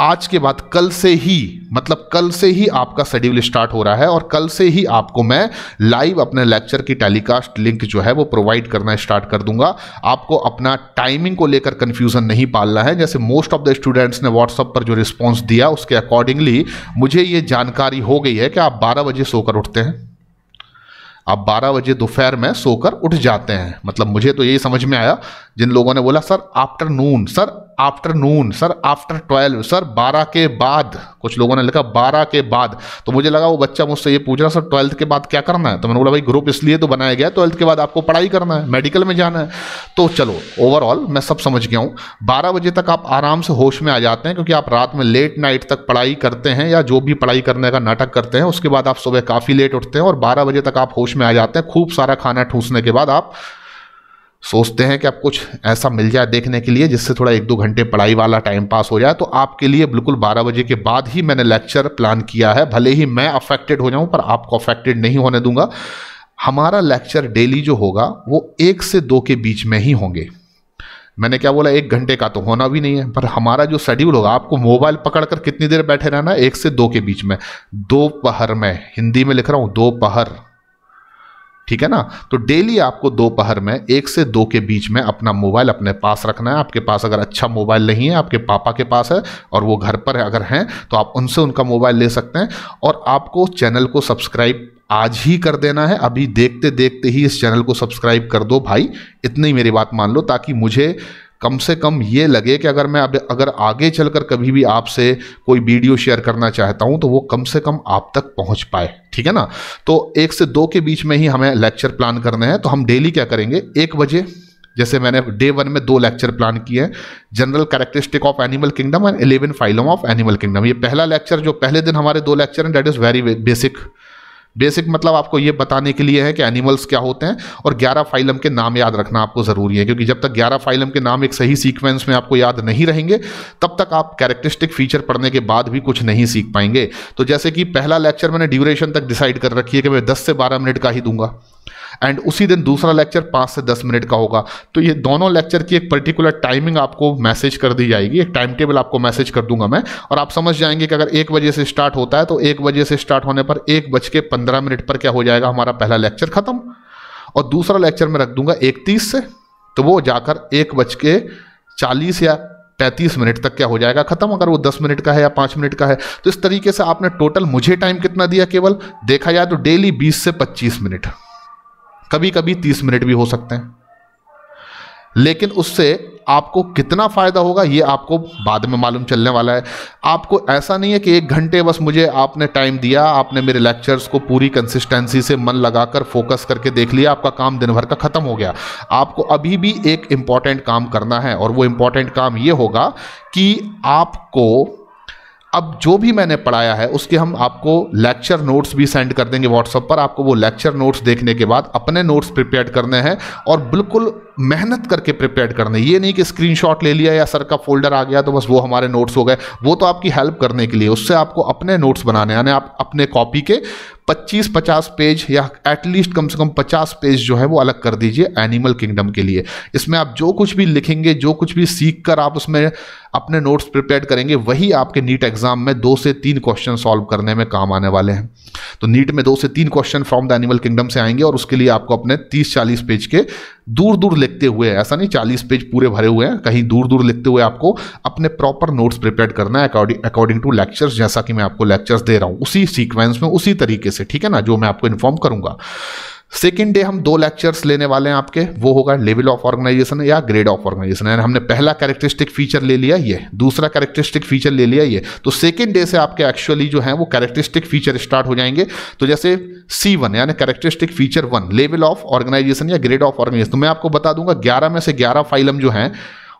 आज के बाद कल से ही मतलब कल से ही आपका शेड्यूल स्टार्ट हो रहा है और कल से ही आपको मैं लाइव अपने लेक्चर की टेलीकास्ट लिंक जो है वो प्रोवाइड करना स्टार्ट कर दूंगा आपको अपना टाइमिंग को लेकर कन्फ्यूजन नहीं पालना है जैसे मोस्ट ऑफ द स्टूडेंट्स ने व्हाट्सअप पर जो रिस्पॉन्स दिया उसके अकॉर्डिंगली मुझे ये जानकारी हो गई है कि आप बारह बजे सोकर उठते हैं आप बारह बजे दोपहर में सोकर उठ जाते हैं मतलब मुझे तो यही समझ में आया जिन लोगों ने बोला sir afternoon sir afternoon sir after twelve sir बारह के बाद कुछ लोगों ने लिखा बारह के बाद तो मुझे लगा वो बच्चा मुझसे ये पूछ रहा सर ट्वेल्थ के बाद क्या करना है तो मैंने बोला भाई ग्रुप इसलिए तो बनाया गया ट्वेल्थ के बाद आपको पढ़ाई करना है मेडिकल में जाना है तो चलो ओवरऑल मैं सब समझ गया हूँ बारह बजे तक आप आराम से होश में आ जाते हैं क्योंकि आप रात में लेट नाइट तक पढ़ाई करते हैं या जो भी पढ़ाई करने का नाटक करते हैं उसके बाद आप सुबह काफ़ी लेट उठते हैं और बारह बजे तक आप होश में आ जाते हैं खूब सारा खाना ठूसने के बाद आप सोचते हैं कि आप कुछ ऐसा मिल जाए देखने के लिए जिससे थोड़ा एक दो घंटे पढ़ाई वाला टाइम पास हो जाए तो आपके लिए बिल्कुल बारह बजे के बाद ही मैंने लेक्चर प्लान किया है भले ही मैं अफेक्टेड हो जाऊं पर आपको अफेक्टेड नहीं होने दूंगा हमारा लेक्चर डेली जो होगा वो एक से दो के बीच में ही होंगे मैंने क्या बोला एक घंटे का तो होना भी नहीं है पर हमारा जो शेड्यूल होगा आपको मोबाइल पकड़ कर कितनी देर बैठे रहना एक से दो के बीच में दोपहर में हिंदी में लिख रहा हूँ दोपहर ठीक है ना तो डेली आपको दोपहर में एक से दो के बीच में अपना मोबाइल अपने पास रखना है आपके पास अगर अच्छा मोबाइल नहीं है आपके पापा के पास है और वो घर पर अगर हैं तो आप उनसे उनका मोबाइल ले सकते हैं और आपको चैनल को सब्सक्राइब आज ही कर देना है अभी देखते देखते ही इस चैनल को सब्सक्राइब कर दो भाई इतनी मेरी बात मान लो ताकि मुझे कम से कम ये लगे कि अगर मैं अब अगर आगे चलकर कभी भी आपसे कोई वीडियो शेयर करना चाहता हूँ तो वो कम से कम आप तक पहुँच पाए ठीक है ना तो एक से दो के बीच में ही हमें लेक्चर प्लान करने हैं तो हम डेली क्या करेंगे एक बजे जैसे मैंने डे वन में दो लेक्चर प्लान किए हैं general characteristic of animal kingdom and eleven phylum of animal kingdom ये पहला लेक्चर जो पहले दिन हमारे दो लेक्चर हैं that is very basic basic मतलब आपको ये बताने के लिए है कि एनिमल्स क्या होते हैं और ग्यारह फाइलम के नाम याद रखना आपको ज़रूरी है क्योंकि जब तक ग्यारह फाइलम के नाम एक सही सीक्वेंस में आपको याद नहीं रहेंगे तब तक आप कैरेक्टरिस्टिक फीचर पढ़ने के बाद भी कुछ नहीं सीख पाएंगे तो जैसे कि पहला लेक्चर मैंने ड्यूरेशन तक डिसाइड कर रखी है कि मैं दस से बारह मिनट का ही दूंगा एंड उसी दिन दूसरा लेक्चर पाँच से दस मिनट का होगा तो ये दोनों लेक्चर की एक पर्टिकुलर टाइमिंग आपको मैसेज कर दी जाएगी एक टाइम टेबल आपको मैसेज कर दूंगा मैं और आप समझ जाएंगे कि अगर एक बजे से स्टार्ट होता है तो एक बजे से स्टार्ट होने पर एक बज के पंद्रह पंद्रह मिनट पर क्या हो जाएगा हमारा पहला लेक्चर ख़त्म और दूसरा लेक्चर मैं रख दूंगा एक तीस से तो वो जाकर एक बज के चालीस या पैंतीस मिनट तक क्या हो जाएगा खत्म अगर वो दस मिनट का है या पाँच मिनट का है तो इस तरीके से आपने टोटल मुझे टाइम कितना दिया केवल देखा जाए तो डेली बीस से पच्चीस मिनट कभी कभी तीस मिनट भी हो सकते हैं लेकिन उससे आपको कितना फ़ायदा होगा ये आपको बाद में मालूम चलने वाला है आपको ऐसा नहीं है कि एक घंटे बस मुझे आपने टाइम दिया आपने मेरे लेक्चर्स को पूरी कंसिस्टेंसी से मन लगाकर फोकस करके देख लिया आपका काम दिन भर का ख़त्म हो गया आपको अभी भी एक इम्पॉर्टेंट काम करना है और वो इम्पॉर्टेंट काम ये होगा कि आपको अब जो भी मैंने पढ़ाया है उसके हम आपको लेक्चर नोट्स भी सेंड कर देंगे व्हाट्सअप पर आपको वो लेक्चर नोट्स देखने के बाद अपने नोट्स प्रिपेयर करने हैं और बिल्कुल मेहनत करके प्रिपेयर करने ये नहीं कि स्क्रीनशॉट ले लिया या सर का फोल्डर आ गया तो बस वो हमारे नोट्स हो गए वो तो आपकी हेल्प करने के लिए उससे आपको अपने नोट्स बनाने यानी आप अपने कॉपी के पच्चीस पचास पेज या एटलीस्ट कम से कम पचास पेज जो है वो अलग कर दीजिए एनिमल किंगडम के लिए इसमें आप जो कुछ भी लिखेंगे जो कुछ भी सीख कर आप उसमें अपने नोट्स प्रिपेयर करेंगे वही आपके नीट एग्जाम में दो से तीन क्वेश्चन सॉल्व करने में काम आने वाले हैं तो नीट में दो से तीन question from the animal kingdom से आएंगे और उसके लिए आपको अपने तीस चालीस पेज के दूर दूर लिखते हुए ऐसा नहीं चालीस पेज पूरे भरे हुए हैं कहीं दूर दूर लिखते हुए आपको अपने प्रॉपर नोट्स प्रिपेयर करना है अकॉर्डिंग टू लेक्चर्स जैसा कि मैं आपको लेक्चर्स दे रहा हूँ उसी सीक्वेंस में उसी तरीके से ठीक है ना जो मैं आपको इन्फॉर्म करूंगा सेकेंड डे हम दो लेक्चर्स लेने वाले हैं आपके वो होगा लेवल ऑफ ऑर्गेनाइजेशन या ग्रेड ऑफ ऑर्गेनाइजेशन यानी हमने पहला कैरेक्टरिस्टिक फीचर ले लिया ये दूसरा कैरेक्टरिस्टिक फीचर ले लिया ये तो सेकेंड डे से आपके एक्चुअली जो है वो कैरेक्टरिस्टिक फीचर स्टार्ट हो जाएंगे तो जैसे सी वन यानी characteristic feature one level of organisation या ग्रेड ऑफ ऑर्गेनाइजेशन तो मैं आपको बता दूंगा ग्यारह में से ग्यारह फाइलम जो है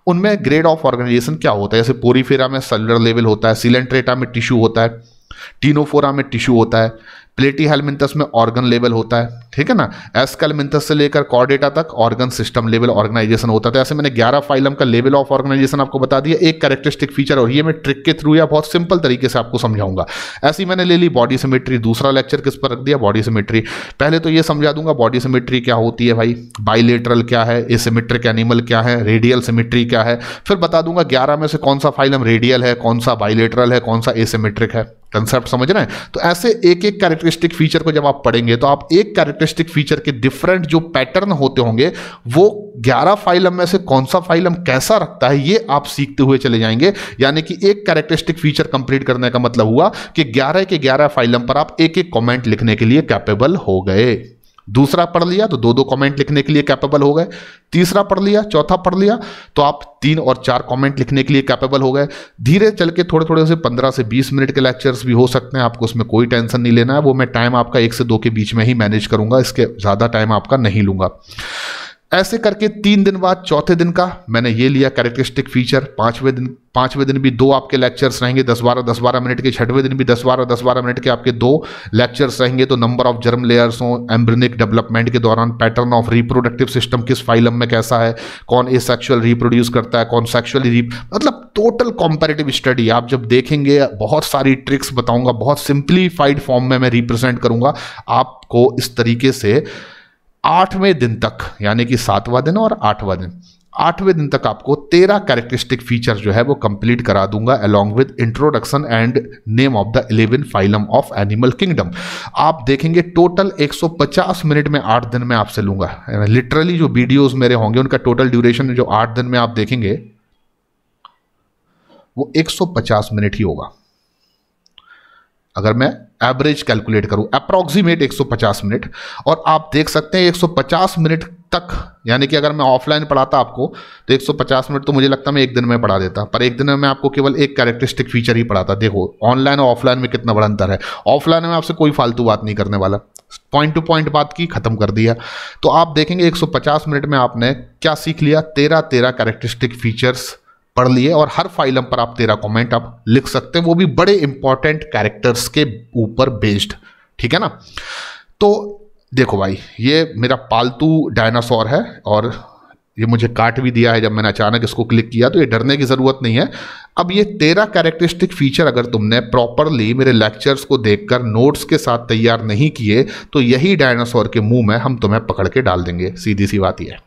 उनमें ग्रेड ऑफ ऑर्गेनाइजेशन क्या होता है जैसे पोरीफेरा में सेलुलर लेवल होता है सिलेंट्रेटा में टिश्यू होता है टीनोफोरा में टिश्यू होता है प्लेटी हेलमिंथस में ऑर्गन लेवल होता है ठीक है ना एस्कलमिंथस से लेकर कॉर्डेटा तक ऑर्गन सिस्टम लेवल ऑर्गेनाइजेशन होता था तो ऐसे मैंने 11 फाइलम का लेवल ऑफ ऑर्गेनाइजेशन आपको बता दिया एक कैरेक्टरिस्टिक फीचर और ये मैं ट्रिक के थ्रू या बहुत सिंपल तरीके से आपको समझाऊंगा ऐसी मैंने ले ली बॉडी सिमेट्री दूसरा लेक्चर किस पर रख दिया बॉडी सिमेट्री पहले तो ये समझा दूंगा बॉडी सिमेट्री क्या होती है भाई बाइलेटरल क्या है एसिमेट्रिक एनिमल क्या है रेडियल सिमेट्री क्या है फिर बता दूंगा ग्यारह में से कौन सा फाइलम रेडियल है कौन सा बाइलेटरल है कौन सा एसिमेट्रिक है कंसेप्ट समझ रहे हैं तो ऐसे एक एक कैरेक्टरिस्टिक फीचर को जब आप पढ़ेंगे तो आप एक कैरेक्टरिस्टिक फीचर के डिफरेंट जो पैटर्न होते होंगे वो 11 फाइलम में से कौन सा फाइलम कैसा रखता है ये आप सीखते हुए चले जाएंगे यानी कि एक कैरेक्टरिस्टिक फीचर कंप्लीट करने का मतलब हुआ कि 11 के 11 फाइलम पर आप एक एक कॉमेंट लिखने के लिए कैपेबल हो गए दूसरा पढ़ लिया तो दो दो कमेंट लिखने के लिए कैपेबल हो गए तीसरा पढ़ लिया चौथा पढ़ लिया तो आप तीन और चार कमेंट लिखने के लिए कैपेबल हो गए धीरे चल के थोड़े थोड़े से पंद्रह से बीस मिनट के लेक्चर्स भी हो सकते हैं आपको उसमें कोई टेंशन नहीं लेना है वो मैं टाइम आपका एक से दो के बीच में ही मैनेज करूँगा इसके ज़्यादा टाइम आपका नहीं लूँगा ऐसे करके तीन दिन बाद चौथे दिन का मैंने ये लिया कैरेक्टरिस्टिक फीचर पाँचवें दिन पाँचवें दिन भी दो आपके लेक्चर्स रहेंगे दस बारह दस बारह मिनट के छठवें दिन भी दस बारह दस बारह मिनट के आपके दो लेक्चर्स रहेंगे तो नंबर ऑफ जर्म लेयर्स हों एम्ब्रोनिक डेवलपमेंट के दौरान पैटर्न ऑफ रिप्रोडक्टिव सिस्टम किस फाइलम में कैसा है कौन ए सेक्शुअल रिप्रोड्यूस करता है कौन सेक्शुअली रिप मतलब टोटल कॉम्पेरेटिव स्टडी आप जब देखेंगे बहुत सारी ट्रिक्स बताऊंगा बहुत सिंप्लीफाइड फॉर्म में मैं रिप्रेजेंट करूंगा आपको इस तरीके से आठवें दिन तक यानी कि सातवां दिन और आठवां दिन आठवें दिन तक आपको तेरह कैरेक्टरिस्टिक फीचर जो है वो कंप्लीट करा दूंगा along with introduction and name of the eleven phylum of animal kingdom आप देखेंगे टोटल 150 मिनट में आठ दिन में आपसे लूंगा लिटरली जो वीडियोस मेरे होंगे उनका टोटल ड्यूरेशन जो आठ दिन में आप देखेंगे वो 150 मिनट ही होगा अगर मैं एवरेज कैलकुलेट करूं अप्रॉक्सीमेट 150 मिनट और आप देख सकते हैं 150 मिनट तक यानी कि अगर मैं ऑफलाइन पढ़ाता आपको तो 150 मिनट तो मुझे लगता मैं एक दिन में पढ़ा देता पर एक दिन में मैं आपको केवल एक कैरेक्टरिस्टिक फीचर ही पढ़ाता देखो ऑनलाइन और ऑफलाइन में कितना बड़ा अंतर है ऑफलाइन में आपसे कोई फालतू बात नहीं करने वाला पॉइंट टू पॉइंट बात की ख़त्म कर दिया तो आप देखेंगे 150 मिनट में आपने क्या सीख लिया तेरह तेरह कैरेक्टरिस्टिक फीचर्स पढ़ लिए और हर फाइलम पर आप तेरा कमेंट आप लिख सकते हैं वो भी बड़े इंपॉर्टेंट कैरेक्टर्स के ऊपर बेस्ड ठीक है ना तो देखो भाई ये मेरा पालतू डायनासोर है और ये मुझे काट भी दिया है जब मैंने अचानक इसको क्लिक किया तो ये डरने की ज़रूरत नहीं है अब ये तेरा कैरेक्टरिस्टिक फीचर अगर तुमने प्रॉपरली मेरे लेक्चर्स को देखकर नोट्स के साथ तैयार नहीं किए तो यही डायनासोर के मुंह में हम तुम्हें पकड़ के डाल देंगे सीधी सी बात यह है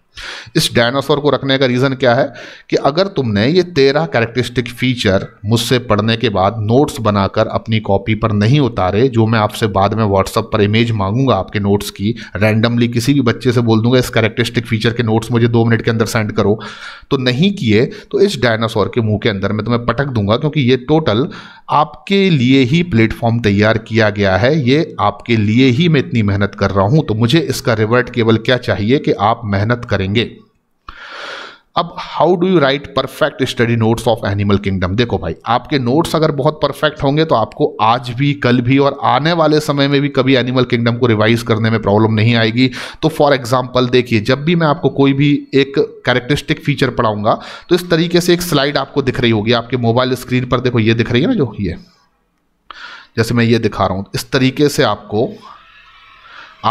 इस डायनासोर को रखने का रीज़न क्या है कि अगर तुमने ये तेरह कैरेक्टरिस्टिक फीचर मुझसे पढ़ने के बाद नोट्स बनाकर अपनी कॉपी पर नहीं उतारे जो मैं आपसे बाद में व्हाट्सअप पर इमेज मांगूंगा आपके नोट्स की रैंडमली किसी भी बच्चे से बोल दूंगा इस कैरेक्टरिस्टिक फीचर के नोट्स मुझे दो मिनट के अंदर सेंड करो तो नहीं किए तो इस डायनासोर के मुँह के अंदर मैं तुम्हें पटक दूंगा क्योंकि ये टोटल आपके लिए ही प्लेटफॉर्म तैयार किया गया है ये आपके लिए ही मैं इतनी मेहनत कर रहा हूँ तो मुझे इसका रिवर्ट केवल क्या चाहिए कि आप मेहनत करें करेंगे अब how do you write perfect study notes of animal kingdom देखो भाई आपके नोट्स अगर बहुत परफेक्ट होंगे तो आपको आज भी कल भी और आने वाले समय में भी कभी एनिमल किंगडम को रिवाइज करने में प्रॉब्लम नहीं आएगी तो फॉर एग्जांपल देखिए जब भी मैं आपको कोई भी एक कैरेक्टरिस्टिक फीचर पढ़ाऊंगा तो इस तरीके से एक स्लाइड आपको दिख रही होगी आपके मोबाइल स्क्रीन पर देखो ये दिख रही है ना जो ये जैसे मैं ये दिखा रहा हूँ इस तरीके से आपको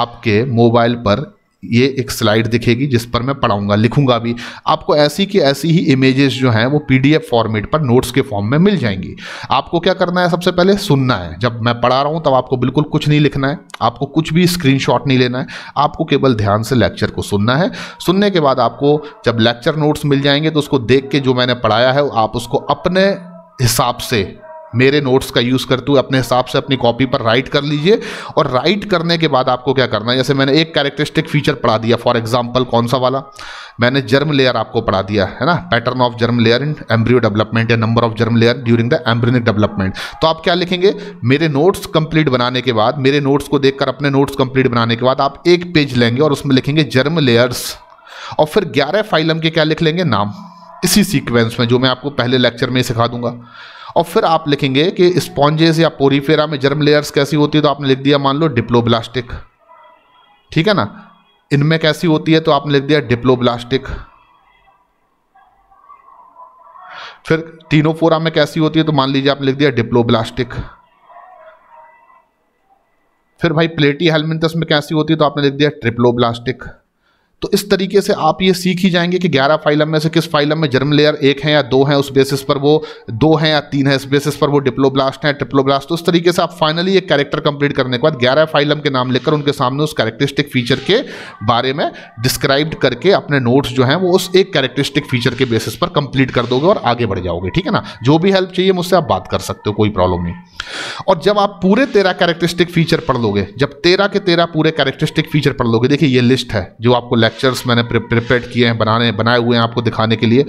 आपके मोबाइल पर ये एक स्लाइड दिखेगी जिस पर मैं पढ़ाऊंगा लिखूंगा भी आपको ऐसी की ऐसी ही इमेजेस जो हैं वो पीडीएफ फॉर्मेट पर नोट्स के फॉर्म में मिल जाएंगी आपको क्या करना है सबसे पहले सुनना है जब मैं पढ़ा रहा हूँ तब आपको बिल्कुल कुछ नहीं लिखना है आपको कुछ भी स्क्रीनशॉट नहीं लेना है आपको केवल ध्यान से लेक्चर को सुनना है सुनने के बाद आपको जब लेक्चर नोट्स मिल जाएंगे तो उसको देख के जो मैंने पढ़ाया है आप उसको अपने हिसाब से मेरे नोट्स का यूज़ करते हुए अपने हिसाब से अपनी कॉपी पर राइट कर लीजिए और राइट करने के बाद आपको क्या करना है जैसे मैंने एक कैरेक्टरिस्टिक फीचर पढ़ा दिया फॉर एग्जाम्पल कौन सा वाला मैंने जर्म लेयर आपको पढ़ा दिया है ना pattern of germ layer in embryo development या number of germ layer during the embryonic development तो आप क्या लिखेंगे मेरे नोट्स कंप्लीट बनाने के बाद मेरे नोट्स को देखकर अपने नोट्स कंप्लीट बनाने के बाद आप एक पेज लेंगे और उसमें लिखेंगे जर्म लेयर्स और फिर ग्यारह फाइलम के क्या लिख लेंगे नाम इसी सीक्वेंस में जो मैं आपको पहले लेक्चर में सिखा दूंगा और फिर आप लिखेंगे कि स्पॉन्जेस या पोरीफेरा में जर्म लेयर्स कैसी होती है तो आपने लिख दिया मान लो डिप्लोब्लास्टिक ठीक है ना इनमें कैसी होती है तो आपने लिख दिया डिप्लोब्लास्टिक फिर टीनोफोरा में कैसी होती है तो मान लीजिए आपने लिख दिया डिप्लोब्लास्टिक फिर भाई प्लेटी हेलमिंथस में कैसी होती है तो आपने लिख दिया ट्रिप्लोब्लास्टिक तो इस तरीके से आप ये सीख ही जाएंगे कि 11 फाइलम में से किस फाइलम में जर्म लेयर एक है या दो है उस बेसिस पर वो दो है या तीन है इस बेसिस पर वो डिप्लोब्लास्ट है ट्रिप्लोब्लास्ट तो उस तरीके से आप फाइनली एक कैरेक्टर कंप्लीट करने के बाद 11 फाइलम के नाम लेकर उनके सामने उस कैरेक्टरिस्टिक फीचर के बारे में डिस्क्राइब्ड करके अपने नोट्स जो हैं वो उस एक कैरेक्टरिस्टिक फीचर के बेसिस पर कंप्लीट कर दोगे और आगे बढ़ जाओगे ठीक है ना जो भी हेल्प चाहिए मुझसे आप बात कर सकते हो कोई प्रॉब्लम नहीं और जब आप पूरे तेरह कैरेक्टरिस्टिक फीचर पढ़ लोगे जब तेरह के तेरह पूरे कैरेक्टरिस्टिक फीचर पढ़ लोगे देखिए ये लिस्ट है जो आपको लेक्चर्स मैंने प्रिपेयर किए हैं बनाने बनाए हुए हैं आपको दिखाने के लिए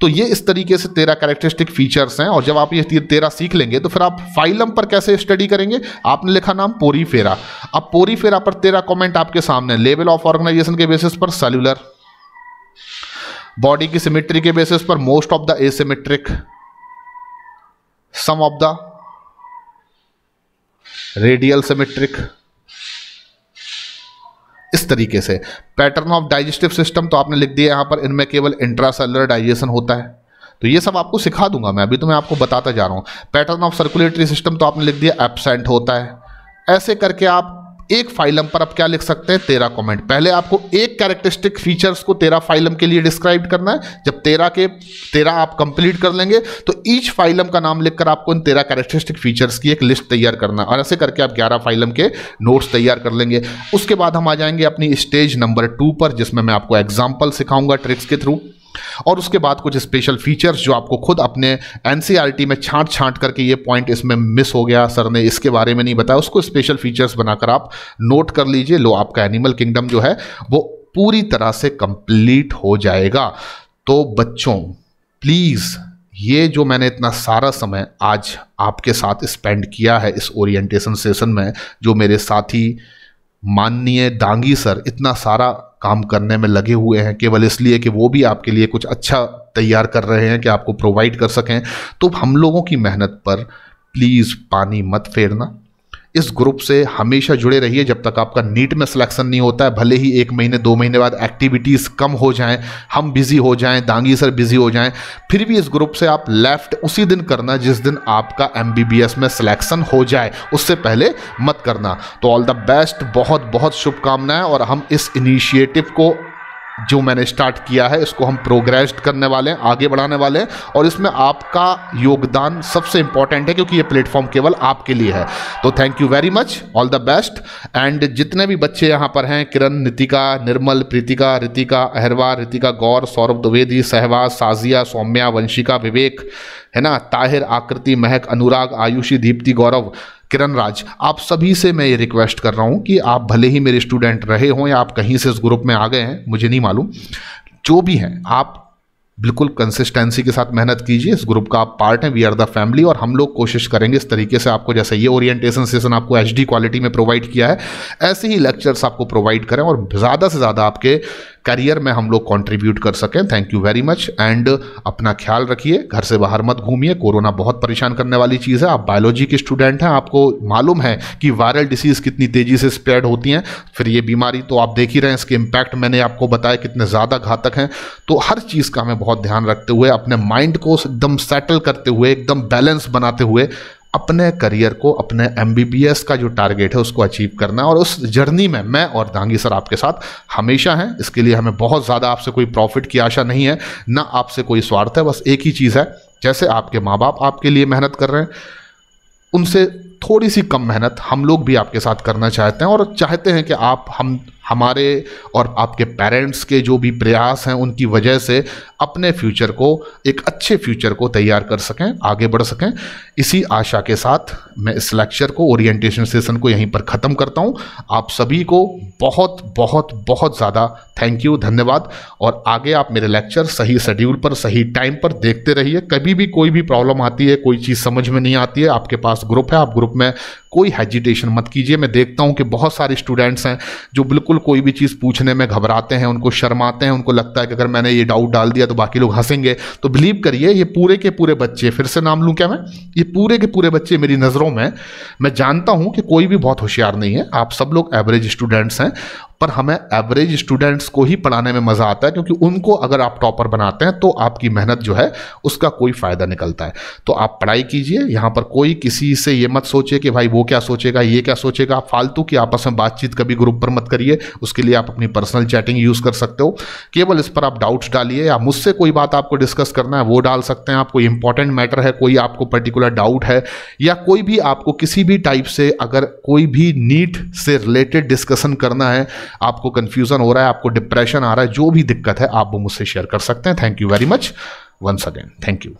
तो ये इस तरीके से तेरह कैरेक्टरिस्टिक फीचर्स हैं और जब आप ये तेरह सीख लेंगे तो फिर आप फाइलम पर कैसे स्टडी करेंगे आपने लिखा नाम पोरी फेरा अब पोरी फेरा पर तेरह कॉमेंट आपके सामने लेवल ऑफ ऑर्गेनाइजेशन के बेसिस पर सेलुलर बॉडी की सिमेट्री के बेसिस पर most of the asymmetric some of the radial symmetric इस तरीके से पैटर्न ऑफ डाइजेस्टिव सिस्टम तो आपने लिख दिया यहाँ पर इनमें केवल इंट्रासेलुलर डाइजेशन होता है तो ये सब आपको सिखा दूंगा मैं अभी तो मैं आपको बताता जा रहा हूँ पैटर्न ऑफ सर्कुलेटरी सिस्टम तो आपने लिख दिया एबसेंट होता है ऐसे करके आप एक फाइलम पर आप क्या लिख सकते हैं तेरह कमेंट पहले आपको एक कैरेक्टरिस्टिक फीचर्स को तेरह फाइलम के लिए डिस्क्राइब करना है जब तेरह के तेरह आप कंप्लीट कर लेंगे तो ईच फाइलम का नाम लिखकर आपको इन तेरह कैरेक्टरिस्टिक फीचर्स की एक लिस्ट तैयार करना है और ऐसे करके आप ग्यारह फाइलम के नोट्स तैयार कर लेंगे उसके बाद हम आ जाएंगे अपनी स्टेज नंबर टू पर जिसमें मैं आपको एग्जाम्पल सिखाऊंगा ट्रिक्स के थ्रू और उसके बाद कुछ स्पेशल फीचर्स जो आपको खुद अपने एन e में छांट छांट करके ये पॉइंट इसमें मिस हो गया सर ने इसके बारे में नहीं बताया उसको स्पेशल फीचर्स बनाकर आप नोट कर लीजिए लो आपका एनिमल किंगडम जो है वो पूरी तरह से कंप्लीट हो जाएगा तो बच्चों प्लीज़ ये जो मैंने इतना सारा समय आज आपके साथ स्पेंड किया है इस ओरिएंटेशन सेशन में जो मेरे साथी माननीय डांगी सर इतना सारा काम करने में लगे हुए हैं केवल इसलिए कि वो भी आपके लिए कुछ अच्छा तैयार कर रहे हैं कि आपको प्रोवाइड कर सकें तो हम लोगों की मेहनत पर प्लीज़ पानी मत फेरना इस ग्रुप से हमेशा जुड़े रहिए जब तक आपका नीट में सिलेक्शन नहीं होता है भले ही एक महीने दो महीने बाद एक्टिविटीज़ कम हो जाएं हम बिज़ी हो जाएं दांगी सर बिज़ी हो जाएं फिर भी इस ग्रुप से आप लेफ्ट उसी दिन करना जिस दिन आपका एम में सिलेक्शन हो जाए उससे पहले मत करना तो ऑल द बेस्ट बहुत बहुत शुभकामनाएं और हम इस इनिशिएटिव को जो मैंने स्टार्ट किया है इसको हम प्रोग्रेस करने वाले हैं आगे बढ़ाने वाले हैं और इसमें आपका योगदान सबसे इंपॉर्टेंट है क्योंकि ये प्लेटफॉर्म केवल आपके लिए है तो thank you very much all the best and जितने भी बच्चे यहाँ पर हैं किरण नितिका निर्मल प्रीतिका रितिका अहरवा रितिका गौर सौरभ द्विवेदी सहवाज साजिया सौम्या वंशिका विवेक है ना ताहिर आकृति महक अनुराग आयुषी दीप्ति गौरव किरण राज आप सभी से मैं ये रिक्वेस्ट कर रहा हूँ कि आप भले ही मेरे स्टूडेंट रहे हों या आप कहीं से इस ग्रुप में आ गए हैं मुझे नहीं मालूम जो भी हैं आप बिल्कुल कंसिस्टेंसी के साथ मेहनत कीजिए इस ग्रुप का आप पार्ट हैं वी आर द फैमिली और हम लोग कोशिश करेंगे इस तरीके से आपको जैसे ये ओरिएंटेशन सेशन आपको एच क्वालिटी में प्रोवाइड किया है ऐसे ही लेक्चर्स आपको प्रोवाइड करें और ज़्यादा से ज़्यादा आपके करियर में हम लोग कॉन्ट्रीब्यूट कर सकें thank you very much and अपना ख्याल रखिए घर से बाहर मत घूमिए कोरोना बहुत परेशान करने वाली चीज़ है आप बायोलॉजी के स्टूडेंट हैं आपको मालूम है कि वायरल डिसीज़ कितनी तेज़ी से स्प्रेड होती हैं फिर ये बीमारी तो आप देख ही रहे हैं इसके इम्पैक्ट मैंने आपको बताया कितने ज़्यादा घातक हैं तो हर चीज़ का हमें बहुत ध्यान रखते हुए अपने माइंड को एकदम सेटल करते हुए एकदम बैलेंस बनाते हुए अपने करियर को अपने एम का जो टारगेट है उसको अचीव करना और उस जर्नी में मैं और दांगी सर आपके साथ हमेशा हैं इसके लिए हमें बहुत ज़्यादा आपसे कोई प्रॉफिट की आशा नहीं है ना आपसे कोई स्वार्थ है बस एक ही चीज़ है जैसे आपके माँ बाप आपके लिए मेहनत कर रहे हैं उनसे थोड़ी सी कम मेहनत हम लोग भी आपके साथ करना चाहते हैं और चाहते हैं कि आप हम हमारे और आपके पेरेंट्स के जो भी प्रयास हैं उनकी वजह से अपने फ्यूचर को एक अच्छे फ्यूचर को तैयार कर सकें आगे बढ़ सकें इसी आशा के साथ मैं इस लेक्चर को ओरिएंटेशन सेशन को यहीं पर ख़त्म करता हूं आप सभी को बहुत बहुत बहुत ज़्यादा थैंक यू धन्यवाद और आगे आप मेरे लेक्चर सही शेड्यूल पर सही टाइम पर देखते रहिए कभी भी कोई भी प्रॉब्लम आती है कोई चीज़ समझ में नहीं आती है आपके पास ग्रुप है आप ग्रुप में कोई हेजिटेशन मत कीजिए मैं देखता हूँ कि बहुत सारे स्टूडेंट्स हैं जो बिल्कुल कोई भी चीज़ पूछने में घबराते हैं उनको शर्माते हैं उनको लगता है कि अगर मैंने ये डाउट डाल दिया तो बाकी लोग हंसेंगे तो बिलीव करिए ये पूरे के पूरे बच्चे फिर से नाम लूँ क्या मैं ये पूरे के पूरे बच्चे मेरी नज़रों में मैं जानता हूँ कि कोई भी बहुत होशियार नहीं है आप सब लोग एवरेज स्टूडेंट्स हैं पर हमें एवरेज स्टूडेंट्स को ही पढ़ाने में मज़ा आता है क्योंकि उनको अगर आप टॉपर बनाते हैं तो आपकी मेहनत जो है उसका कोई फ़ायदा निकलता है तो आप पढ़ाई कीजिए यहाँ पर कोई किसी से ये मत सोचे कि भाई वो क्या सोचेगा ये क्या सोचेगा फालतू की आपस में बातचीत कभी ग्रुप पर मत करिए उसके लिए आप अपनी पर्सनल चैटिंग यूज़ कर सकते हो केवल इस पर आप डाउट्स डालिए या मुझसे कोई बात आपको डिस्कस करना है वो डाल सकते हैं आपको इंपॉर्टेंट मैटर है कोई आपको पर्टिकुलर डाउट है या कोई भी आपको किसी भी टाइप से अगर कोई भी नीट से रिलेटेड डिस्कशन करना है आपको कंफ्यूजन हो रहा है आपको डिप्रेशन आ रहा है जो भी दिक्कत है आप वो मुझसे शेयर कर सकते हैं thank you very much once again thank you